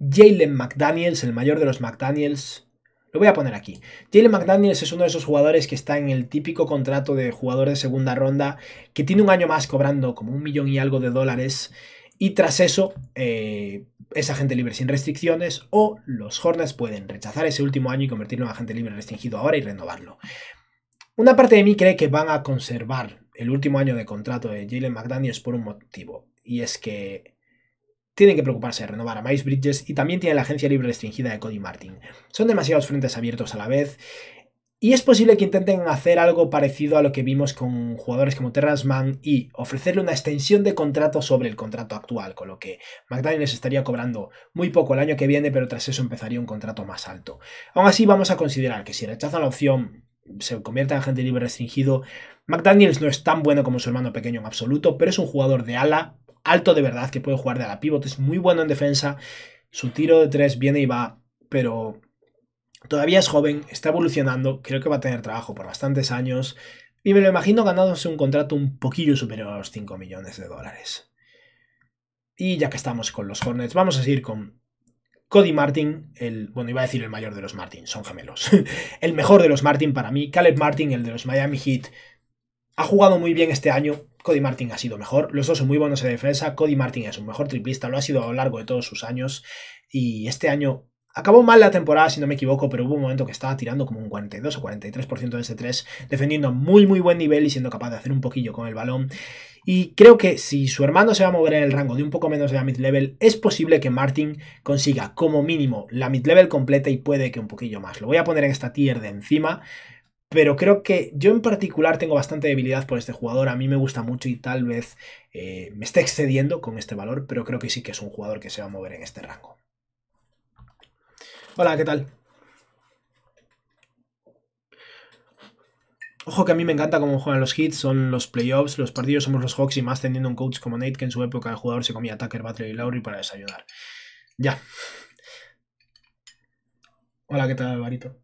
Jalen McDaniels, el mayor de los McDaniels. Lo voy a poner aquí. Jalen McDaniels es uno de esos jugadores que está en el típico contrato de jugador de segunda ronda, que tiene un año más cobrando como un millón y algo de dólares. Y tras eso, eh, es agente libre sin restricciones o los Hornets pueden rechazar ese último año y convertirlo en agente libre restringido ahora y renovarlo. Una parte de mí cree que van a conservar el último año de contrato de Jalen McDaniels por un motivo, y es que tienen que preocuparse de renovar a Miles Bridges y también tiene la agencia libre restringida de Cody Martin. Son demasiados frentes abiertos a la vez y es posible que intenten hacer algo parecido a lo que vimos con jugadores como Terrence Mann y ofrecerle una extensión de contrato sobre el contrato actual, con lo que McDaniels estaría cobrando muy poco el año que viene, pero tras eso empezaría un contrato más alto. Aún así, vamos a considerar que si rechazan la opción se convierte en agente libre restringido, McDaniels no es tan bueno como su hermano pequeño en absoluto, pero es un jugador de ala, alto de verdad, que puede jugar de ala pivot, es muy bueno en defensa, su tiro de tres viene y va, pero todavía es joven, está evolucionando, creo que va a tener trabajo por bastantes años y me lo imagino ganándose un contrato un poquillo superior a los 5 millones de dólares. Y ya que estamos con los Hornets, vamos a seguir con Cody Martin, el, bueno, iba a decir el mayor de los Martin, son gemelos. el mejor de los Martin para mí, Caleb Martin, el de los Miami Heat, ha jugado muy bien este año. Cody Martin ha sido mejor. Los dos son muy buenos en defensa. Cody Martin es un mejor triplista, lo ha sido a lo largo de todos sus años. Y este año acabó mal la temporada, si no me equivoco, pero hubo un momento que estaba tirando como un 42 o 43% de ese 3, defendiendo a muy, muy buen nivel y siendo capaz de hacer un poquillo con el balón. Y creo que si su hermano se va a mover en el rango de un poco menos de la mid-level, es posible que Martin consiga como mínimo la mid-level completa y puede que un poquillo más. Lo voy a poner en esta tier de encima pero creo que yo en particular tengo bastante debilidad por este jugador. A mí me gusta mucho y tal vez eh, me esté excediendo con este valor, pero creo que sí que es un jugador que se va a mover en este rango. Hola, ¿qué tal? Ojo que a mí me encanta cómo juegan los hits, son los playoffs, los partidos somos los Hawks y más teniendo un coach como Nate que en su época el jugador se comía a Tucker, Butler y Lowry para desayunar. Ya. Hola, ¿qué tal, Barito?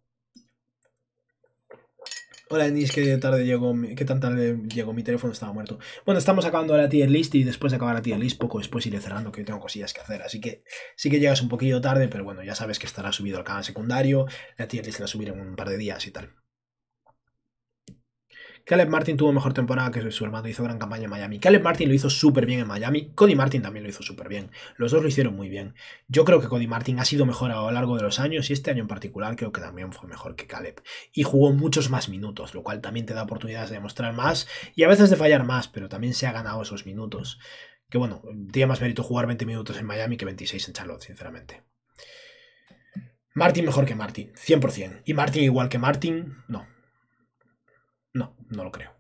Hola Denise, qué tarde llegó, qué tan tarde llegó mi teléfono, estaba muerto. Bueno, estamos acabando la tier list y después de acabar la tier list, poco después iré cerrando, que yo tengo cosillas que hacer. Así que sí que llegas un poquillo tarde, pero bueno, ya sabes que estará subido al canal secundario. La tier list la subiré en un par de días y tal. Caleb Martin tuvo mejor temporada que su hermano, hizo gran campaña en Miami. Caleb Martin lo hizo súper bien en Miami, Cody Martin también lo hizo súper bien. Los dos lo hicieron muy bien. Yo creo que Cody Martin ha sido mejor a lo largo de los años y este año en particular creo que también fue mejor que Caleb. Y jugó muchos más minutos, lo cual también te da oportunidades de demostrar más y a veces de fallar más, pero también se ha ganado esos minutos. Que bueno, tiene más mérito jugar 20 minutos en Miami que 26 en Charlotte, sinceramente. Martin mejor que Martin, 100%. Y Martin igual que Martin, no. No, no lo creo.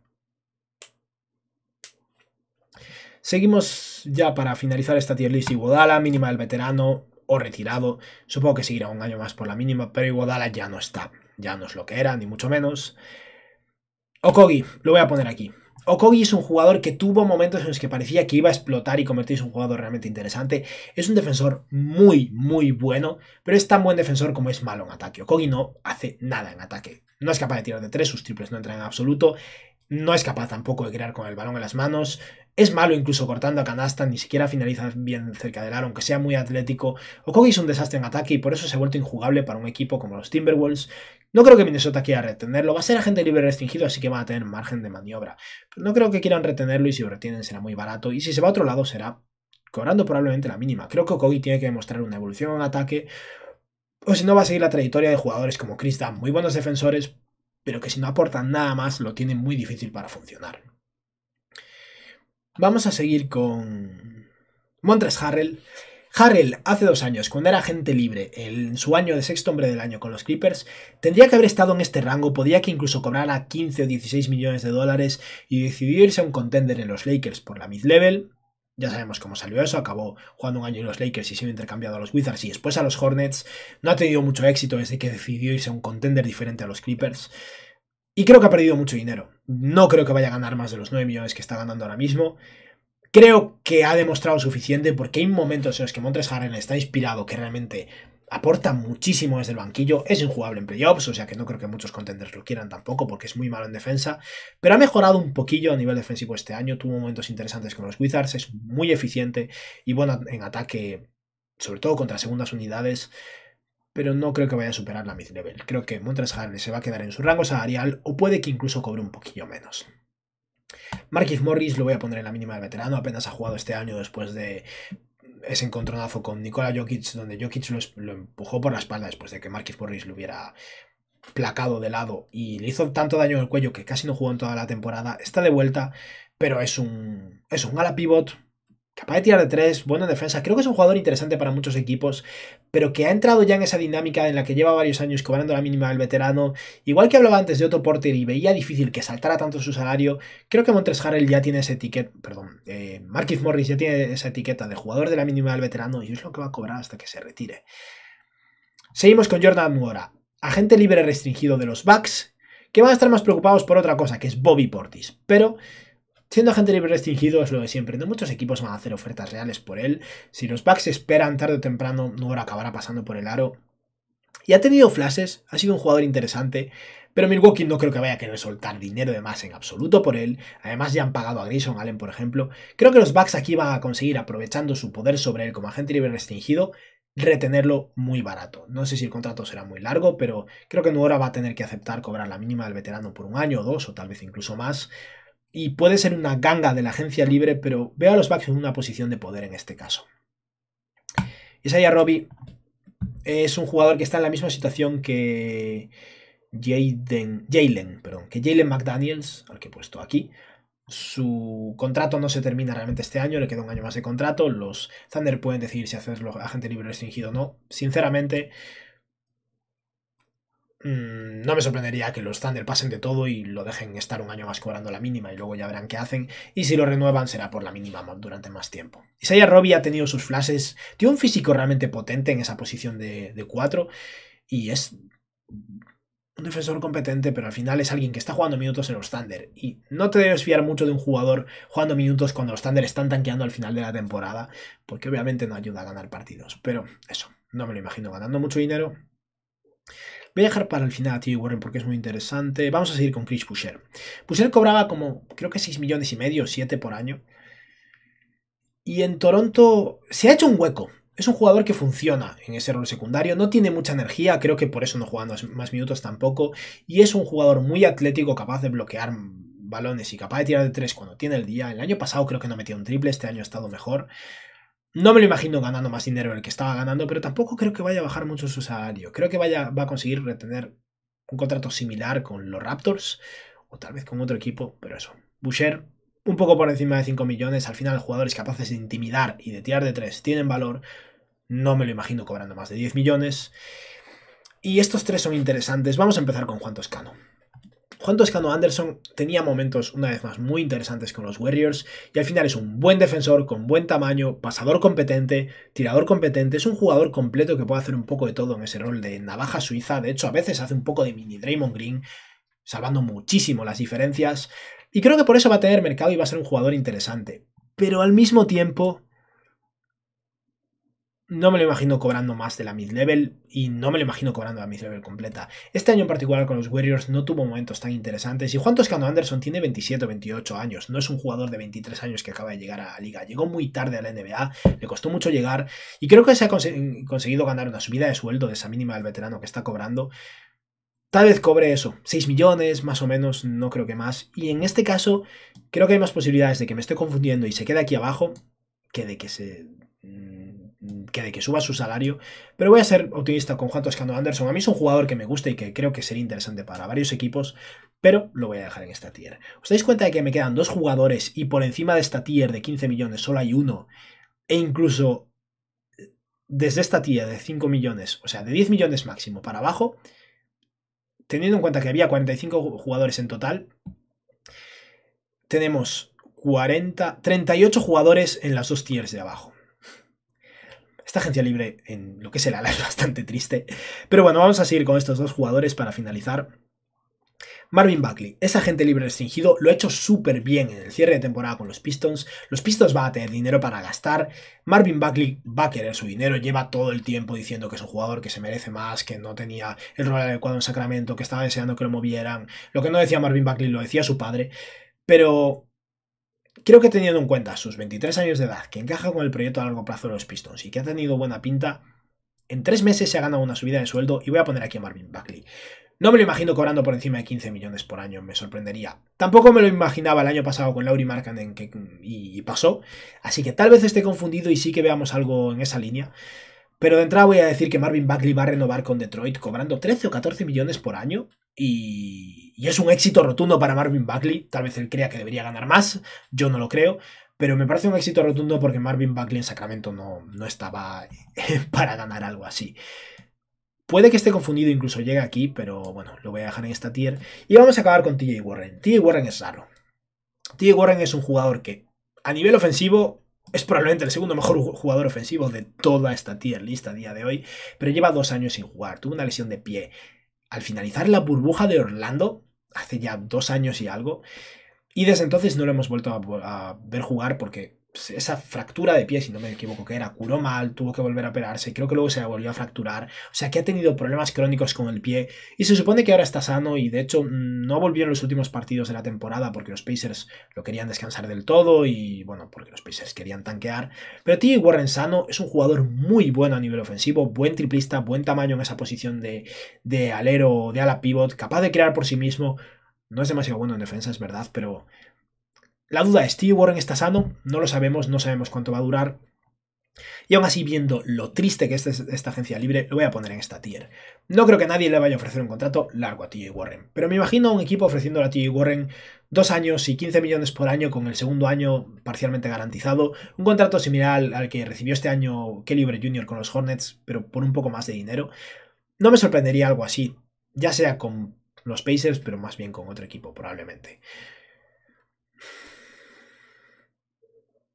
Seguimos ya para finalizar esta tier list. Iguodala, mínima del veterano o retirado. Supongo que seguirá un año más por la mínima, pero Iguodala ya no está. Ya no es lo que era, ni mucho menos. Okogi, lo voy a poner aquí. Okogi es un jugador que tuvo momentos en los que parecía que iba a explotar y convertirse en un jugador realmente interesante. Es un defensor muy, muy bueno, pero es tan buen defensor como es malo en ataque. Okogi no hace nada en ataque. No es capaz de tirar de tres, sus triples no entran en absoluto no es capaz tampoco de crear con el balón en las manos, es malo incluso cortando a canasta, ni siquiera finaliza bien cerca del aro, aunque sea muy atlético. Okogi es un desastre en ataque y por eso se ha vuelto injugable para un equipo como los Timberwolves. No creo que Minnesota quiera retenerlo, va a ser agente libre restringido, así que va a tener margen de maniobra. no creo que quieran retenerlo y si lo retienen será muy barato, y si se va a otro lado será cobrando probablemente la mínima. Creo que Okogi tiene que demostrar una evolución en ataque, o si no va a seguir la trayectoria de jugadores como Chris Dunn, muy buenos defensores, pero que si no aportan nada más lo tienen muy difícil para funcionar. Vamos a seguir con Montres Harrell. Harrell, hace dos años, cuando era agente libre, en su año de sexto hombre del año con los Clippers, tendría que haber estado en este rango, podría que incluso cobrara 15 o 16 millones de dólares y decidirse a un contender en los Lakers por la mid-level, ya sabemos cómo salió eso, acabó jugando un año en los Lakers y se ha intercambiado a los Wizards y después a los Hornets. No ha tenido mucho éxito desde que decidió irse a un contender diferente a los Clippers. Y creo que ha perdido mucho dinero. No creo que vaya a ganar más de los 9 millones que está ganando ahora mismo. Creo que ha demostrado suficiente porque hay momentos en los que Montres Harren está inspirado, que realmente aporta muchísimo desde el banquillo, es injugable en playoffs, o sea que no creo que muchos contenders lo quieran tampoco porque es muy malo en defensa, pero ha mejorado un poquillo a nivel defensivo este año, tuvo momentos interesantes con los Wizards, es muy eficiente y bueno en ataque, sobre todo contra segundas unidades, pero no creo que vaya a superar la mid-level. Creo que Montres se va a quedar en su rango salarial o puede que incluso cobre un poquillo menos. Marquis Morris lo voy a poner en la mínima de veterano, apenas ha jugado este año después de ese encontronazo con Nikola Jokic, donde Jokic lo, empujó por la espalda después de que Marquis Morris lo hubiera placado de lado y le hizo tanto daño al cuello que casi no jugó en toda la temporada. Está de vuelta, pero es un, es un ala pivot capaz de tirar de tres, buena defensa. Creo que es un jugador interesante para muchos equipos, pero que ha entrado ya en esa dinámica en la que lleva varios años cobrando la mínima del veterano. Igual que hablaba antes de otro Porter y veía difícil que saltara tanto su salario, creo que Montres Harrell ya tiene ese etiqueta, perdón, eh, Marquis Morris ya tiene esa etiqueta de jugador de la mínima del veterano y es lo que va a cobrar hasta que se retire. Seguimos con Jordan Mora, agente libre restringido de los Bucks, que van a estar más preocupados por otra cosa, que es Bobby Portis, pero Siendo agente libre restringido es lo de siempre, no muchos equipos van a hacer ofertas reales por él. Si los Bucks esperan tarde o temprano, Nuora acabará pasando por el aro. Y ha tenido flashes, ha sido un jugador interesante, pero Milwaukee no creo que vaya a querer soltar dinero de más en absoluto por él. Además ya han pagado a Grayson Allen, por ejemplo. Creo que los Bucks aquí van a conseguir, aprovechando su poder sobre él como agente libre restringido, retenerlo muy barato. No sé si el contrato será muy largo, pero creo que Nuora va a tener que aceptar cobrar la mínima del veterano por un año o dos, o tal vez incluso más y puede ser una ganga de la agencia libre, pero veo a los Bucks en una posición de poder en este caso. ya Robbie es un jugador que está en la misma situación que Jalen, perdón, que Jalen McDaniels, al que he puesto aquí. Su contrato no se termina realmente este año, le queda un año más de contrato. Los Thunder pueden decidir si hacerlo agente libre restringido o no. Sinceramente, Mm, no me sorprendería que los Thunder pasen de todo y lo dejen estar un año más cobrando la mínima y luego ya verán qué hacen. Y si lo renuevan será por la mínima durante más tiempo. Isaiah Robbie ha tenido sus flashes. Tiene un físico realmente potente en esa posición de, de 4 y es un defensor competente, pero al final es alguien que está jugando minutos en los Thunder. Y no te debes fiar mucho de un jugador jugando minutos cuando los Thunder están tanqueando al final de la temporada, porque obviamente no ayuda a ganar partidos. Pero eso, no me lo imagino ganando mucho dinero. Voy a dejar para el final a T. Warren porque es muy interesante. Vamos a seguir con Chris Boucher. Boucher cobraba como, creo que 6 millones y medio, 7 por año. Y en Toronto se ha hecho un hueco. Es un jugador que funciona en ese rol secundario, no tiene mucha energía, creo que por eso no juega más minutos tampoco, y es un jugador muy atlético, capaz de bloquear balones y capaz de tirar de tres cuando tiene el día. El año pasado creo que no metía un triple, este año ha estado mejor, no me lo imagino ganando más dinero el que estaba ganando, pero tampoco creo que vaya a bajar mucho su salario. Creo que vaya, va a conseguir retener un contrato similar con los Raptors o tal vez con otro equipo, pero eso. Boucher, un poco por encima de 5 millones. Al final, jugadores capaces de intimidar y de tirar de 3 tienen valor. No me lo imagino cobrando más de 10 millones. Y estos tres son interesantes. Vamos a empezar con Juan Toscano. Juan Toscano Anderson tenía momentos, una vez más, muy interesantes con los Warriors y al final es un buen defensor, con buen tamaño, pasador competente, tirador competente, es un jugador completo que puede hacer un poco de todo en ese rol de navaja suiza, de hecho a veces hace un poco de mini Draymond Green, salvando muchísimo las diferencias y creo que por eso va a tener mercado y va a ser un jugador interesante. Pero al mismo tiempo, no me lo imagino cobrando más de la mid-level y no me lo imagino cobrando la mid-level completa. Este año en particular con los Warriors no tuvo momentos tan interesantes y Juan Toscano Anderson tiene 27 o 28 años, no es un jugador de 23 años que acaba de llegar a la liga, llegó muy tarde a la NBA, le costó mucho llegar y creo que se ha conseguido ganar una subida de sueldo de esa mínima del veterano que está cobrando. Tal vez cobre eso, 6 millones más o menos, no creo que más. Y en este caso, creo que hay más posibilidades de que me esté confundiendo y se quede aquí abajo que de que se que de que suba su salario, pero voy a ser optimista con Juan Toscano Anderson. A mí es un jugador que me gusta y que creo que sería interesante para varios equipos, pero lo voy a dejar en esta tier. ¿Os dais cuenta de que me quedan dos jugadores y por encima de esta tier de 15 millones solo hay uno? E incluso eh, desde esta tier de 5 millones, o sea, de 10 millones máximo para abajo, teniendo en cuenta que había 45 jugadores en total, tenemos 40, 38 jugadores en las dos tiers de abajo. Esta agencia libre en lo que es el ala es bastante triste. Pero bueno, vamos a seguir con estos dos jugadores para finalizar. Marvin Buckley, es agente libre restringido, lo ha hecho súper bien en el cierre de temporada con los Pistons. Los Pistons van a tener dinero para gastar. Marvin Buckley va a querer su dinero, lleva todo el tiempo diciendo que es un jugador que se merece más, que no tenía el rol adecuado en Sacramento, que estaba deseando que lo movieran. Lo que no decía Marvin Buckley lo decía su padre. Pero Creo que teniendo en cuenta sus 23 años de edad, que encaja con el proyecto a largo plazo de los Pistons y que ha tenido buena pinta, en tres meses se ha ganado una subida de sueldo y voy a poner aquí a Marvin Buckley. No me lo imagino cobrando por encima de 15 millones por año, me sorprendería. Tampoco me lo imaginaba el año pasado con Lauri Markkanen que, y pasó, así que tal vez esté confundido y sí que veamos algo en esa línea. Pero de entrada voy a decir que Marvin Buckley va a renovar con Detroit cobrando 13 o 14 millones por año y, y, es un éxito rotundo para Marvin Buckley. Tal vez él crea que debería ganar más, yo no lo creo, pero me parece un éxito rotundo porque Marvin Buckley en Sacramento no, no estaba para ganar algo así. Puede que esté confundido, incluso llegue aquí, pero bueno, lo voy a dejar en esta tier. Y vamos a acabar con TJ Warren. TJ Warren es raro. TJ Warren es un jugador que, a nivel ofensivo, es probablemente el segundo mejor jugador ofensivo de toda esta tier lista a día de hoy, pero lleva dos años sin jugar. Tuvo una lesión de pie al finalizar la burbuja de Orlando, hace ya dos años y algo, y desde entonces no lo hemos vuelto a, ver jugar porque pues, esa fractura de pie, si no me equivoco, que era, curó mal, tuvo que volver a operarse, creo que luego se volvió a fracturar, o sea que ha tenido problemas crónicos con el pie y se supone que ahora está sano y de hecho mm, no volvió en los últimos partidos de la temporada porque los Pacers lo querían descansar del todo y bueno, porque los Pacers querían tanquear, pero T. Warren sano es un jugador muy bueno a nivel ofensivo, buen triplista, buen tamaño en esa posición de, de alero, de ala pivot, capaz de crear por sí mismo, no es demasiado bueno en defensa, es verdad, pero la duda es, ¿T.J. Warren está sano? No lo sabemos, no sabemos cuánto va a durar. Y aún así, viendo lo triste que es esta agencia libre, lo voy a poner en esta tier. No creo que nadie le vaya a ofrecer un contrato largo a TJ Warren, pero me imagino un equipo ofreciendo a TJ Warren dos años y 15 millones por año con el segundo año parcialmente garantizado, un contrato similar al, que recibió este año Kelly Libre Jr. con los Hornets, pero por un poco más de dinero. No me sorprendería algo así, ya sea con los Pacers, pero más bien con otro equipo probablemente.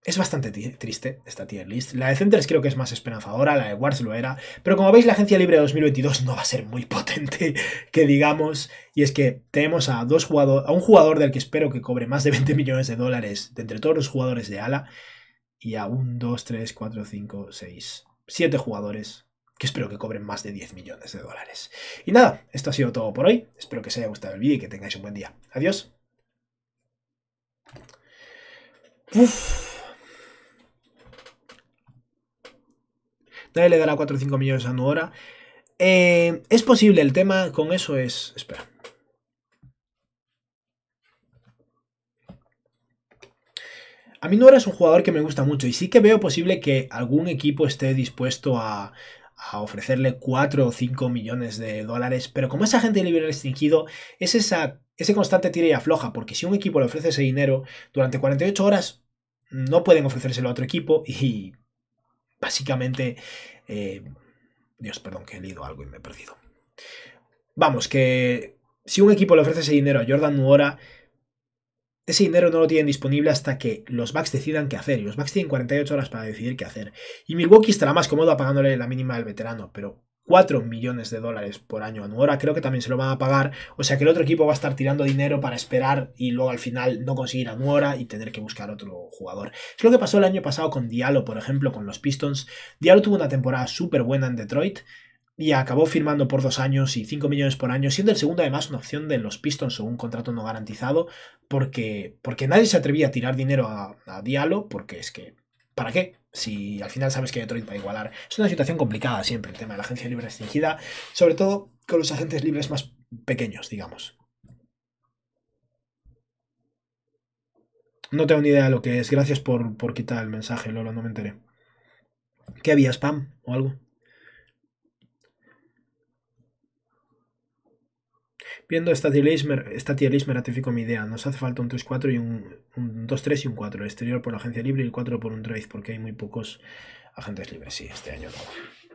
Es bastante triste esta tier list. La de Centers creo que es más esperanzadora, la de Wars lo era. Pero como veis, la agencia libre de 2022 no va a ser muy potente, que digamos. Y es que tenemos a, dos a un jugador del que espero que cobre más de 20 millones de dólares de entre todos los jugadores de ala. Y a un, dos, 3, cuatro, 5, seis, siete jugadores que espero que cobren más de 10 millones de dólares. Y nada, esto ha sido todo por hoy. Espero que os haya gustado el vídeo y que tengáis un buen día. Adiós. Nadie le dará 4 o 5 millones a Nuora. Eh, es posible, el tema con eso es... Espera. A mí Nuora es un jugador que me gusta mucho y sí que veo posible que algún equipo esté dispuesto a, ofrecerle 4 o 5 millones de dólares, pero como es agente libre restringido, es esa, ese constante tira y afloja, porque si un equipo le ofrece ese dinero, durante 48 horas no pueden ofrecérselo a otro equipo y Básicamente... Eh, Dios, perdón, que he leído algo y me he perdido. Vamos, que si un equipo le ofrece ese dinero a Jordan Nuora, ese dinero no lo tienen disponible hasta que los Bucks decidan qué hacer. Y los Bucks tienen 48 horas para decidir qué hacer. Y Milwaukee estará más cómodo pagándole la mínima al veterano, pero 4 millones de dólares por año a Nuora, creo que también se lo van a pagar, o sea que el otro equipo va a estar tirando dinero para esperar y luego al final no conseguir a Nuora y tener que buscar otro jugador. Es lo que pasó el año pasado con Diallo, por ejemplo, con los Pistons. Diallo tuvo una temporada súper buena en Detroit, y acabó firmando por dos años y 5 millones por año, siendo el segundo además una opción de los Pistons o un contrato no garantizado, porque, porque nadie se atrevía a tirar dinero a, a Diallo, porque es que, ¿para qué? si al final sabes que Detroit va a igualar. Es una situación complicada siempre el tema de la agencia libre restringida, sobre todo con los agentes libres más pequeños, digamos. No tengo ni idea de lo que es. Gracias por, por quitar el mensaje, Lolo, no me enteré. ¿Qué había, spam o algo? Viendo esta tier me ratifico mi idea. Nos hace falta un 3-4 y un, un 2-3 y un 4. El exterior por la agencia libre y el 4 por un trade, porque hay muy pocos agentes libres. Sí, este año no.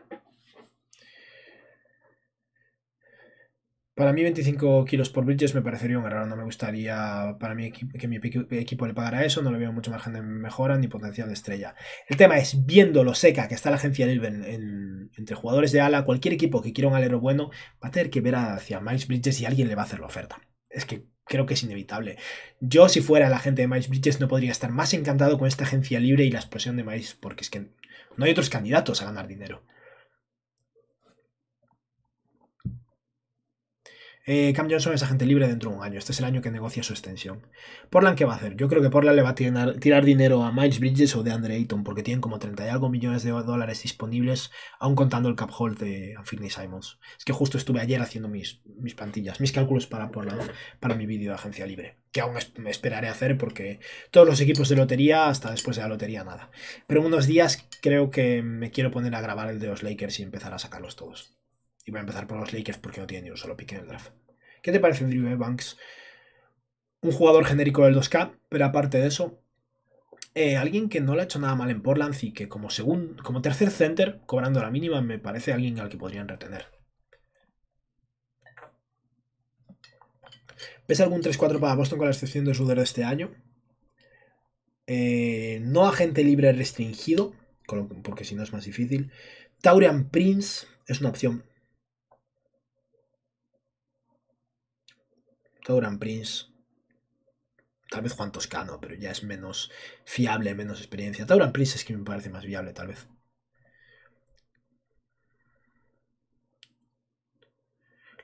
Para mí 25 kilos por Bridges me parecería un error, no me gustaría para mí que mi equipo le pagara eso, no le veo mucho margen de mejora ni potencial de estrella. El tema es, viendo lo seca que está la agencia de en, entre jugadores de ala, cualquier equipo que quiera un alero bueno va a tener que ver hacia Miles Bridges y alguien le va a hacer la oferta. Es que creo que es inevitable. Yo si fuera la gente de Miles Bridges no podría estar más encantado con esta agencia libre y la explosión de Miles porque es que no hay otros candidatos a ganar dinero. Eh, Cam Johnson es agente libre dentro de un año. Este es el año que negocia su extensión. Portland, ¿qué va a hacer? Yo creo que Portland le va a tirar, dinero a Miles Bridges o de Andre Ayton, porque tienen como 30 y algo millones de dólares disponibles, aún contando el cap hold de Anthony Simons. Es que justo estuve ayer haciendo mis, mis plantillas, mis cálculos para Portland, para mi vídeo de agencia libre, que aún me esperaré hacer porque todos los equipos de lotería, hasta después de la lotería, nada. Pero en unos días creo que me quiero poner a grabar el de los Lakers y empezar a sacarlos todos. Y voy a empezar por los Lakers porque no tienen ni un solo pick en el draft. ¿Qué te parece Drew Banks? Un jugador genérico del 2K, pero aparte de eso, eh, alguien que no le ha hecho nada mal en Portland y que como, como tercer center, cobrando la mínima, me parece alguien al que podrían retener. ¿Ves algún 3-4 para Boston con la excepción de Suder de este año? Eh, no agente libre restringido, porque si no es más difícil. Taurian Prince es una opción Tauran Prince. Tal vez Juan Toscano, pero ya es menos fiable, menos experiencia. Tauran Prince es que me parece más viable, tal vez.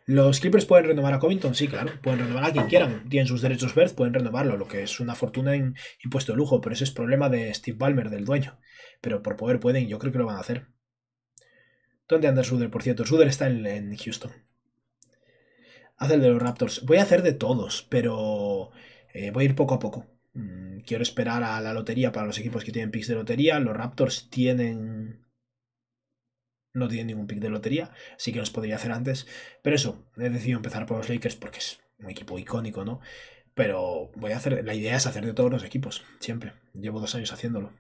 ¿Los Clippers pueden renovar a Covington? Sí, claro. Pueden renovar a quien quieran. Tienen sus derechos verdes, pueden renovarlo, lo que es una fortuna en impuesto de lujo, pero ese es problema de Steve Ballmer, del dueño. Pero por poder pueden, yo creo que lo van a hacer. ¿Dónde anda Suder, por cierto? Suder está en, en Houston hacer de los Raptors. Voy a hacer de todos, pero eh, voy a ir poco a poco. Mm, quiero esperar a la lotería para los equipos que tienen picks de lotería. Los Raptors tienen. No tienen ningún pick de lotería, así que los podría hacer antes. Pero eso, he decidido empezar por los Lakers porque es un equipo icónico, ¿no? Pero voy a hacer. La idea es hacer de todos los equipos, siempre. Llevo dos años haciéndolo.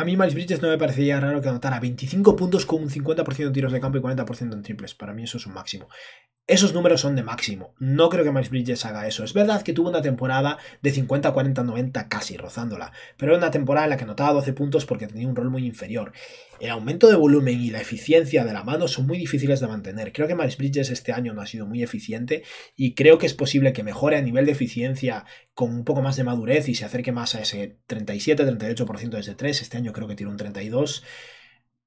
A mí Miles Bridges no me parecería raro que anotara 25 puntos con un 50% de tiros de campo y 40% en triples. Para mí eso es un máximo. Esos números son de máximo. No creo que Miles Bridges haga eso. Es verdad que tuvo una temporada de 50, 40, 90 casi rozándola, pero era una temporada en la que anotaba 12 puntos porque tenía un rol muy inferior. El aumento de volumen y la eficiencia de la mano son muy difíciles de mantener. Creo que Maris Bridges este año no ha sido muy eficiente y creo que es posible que mejore a nivel de eficiencia con un poco más de madurez y se acerque más a ese 37-38% desde 3. Este año creo que tiene un 32%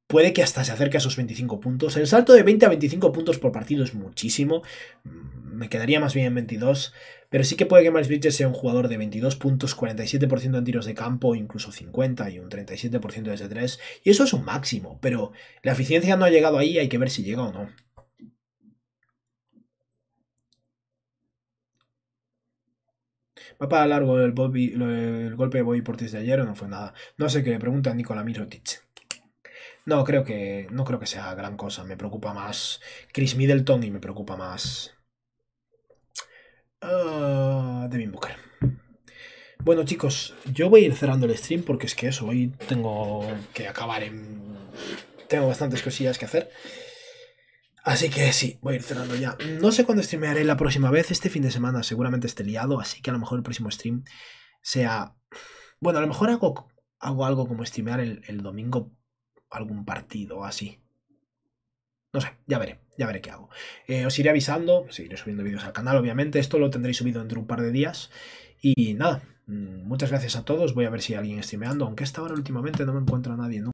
puede que hasta se acerque a esos 25 puntos. El salto de 20 a 25 puntos por partido es muchísimo. Mm, me quedaría más bien en 22. Pero sí que puede que Miles Bridges sea un jugador de 22 puntos, 47% en tiros de campo, incluso 50 y un 37% desde 3. Y eso es un máximo, pero la eficiencia no ha llegado ahí, hay que ver si llega o no. Va para largo el, golpe de Bobby Portis de ayer o no fue nada. No sé qué le pregunta Nikola Mirotic. No creo que no creo que sea gran cosa. Me preocupa más Chris Middleton y me preocupa más Ah, de mi Booker. Bueno, chicos, yo voy a ir cerrando el stream porque es que eso, hoy tengo que acabar en. Tengo bastantes cosillas que hacer. Así que sí, voy a ir cerrando ya. No sé cuándo streamearé la próxima vez. Este fin de semana seguramente esté liado, así que a lo mejor el próximo stream sea. Bueno, a lo mejor hago, algo como streamear el, el domingo algún partido o así. No sé, ya veré, ya veré qué hago. Eh, os iré avisando, seguiré subiendo vídeos al canal, obviamente. Esto lo tendréis subido dentro de un par de días. Y nada, mm, muchas gracias a todos. Voy a ver si hay alguien streameando, aunque hasta ahora últimamente no me encuentro a nadie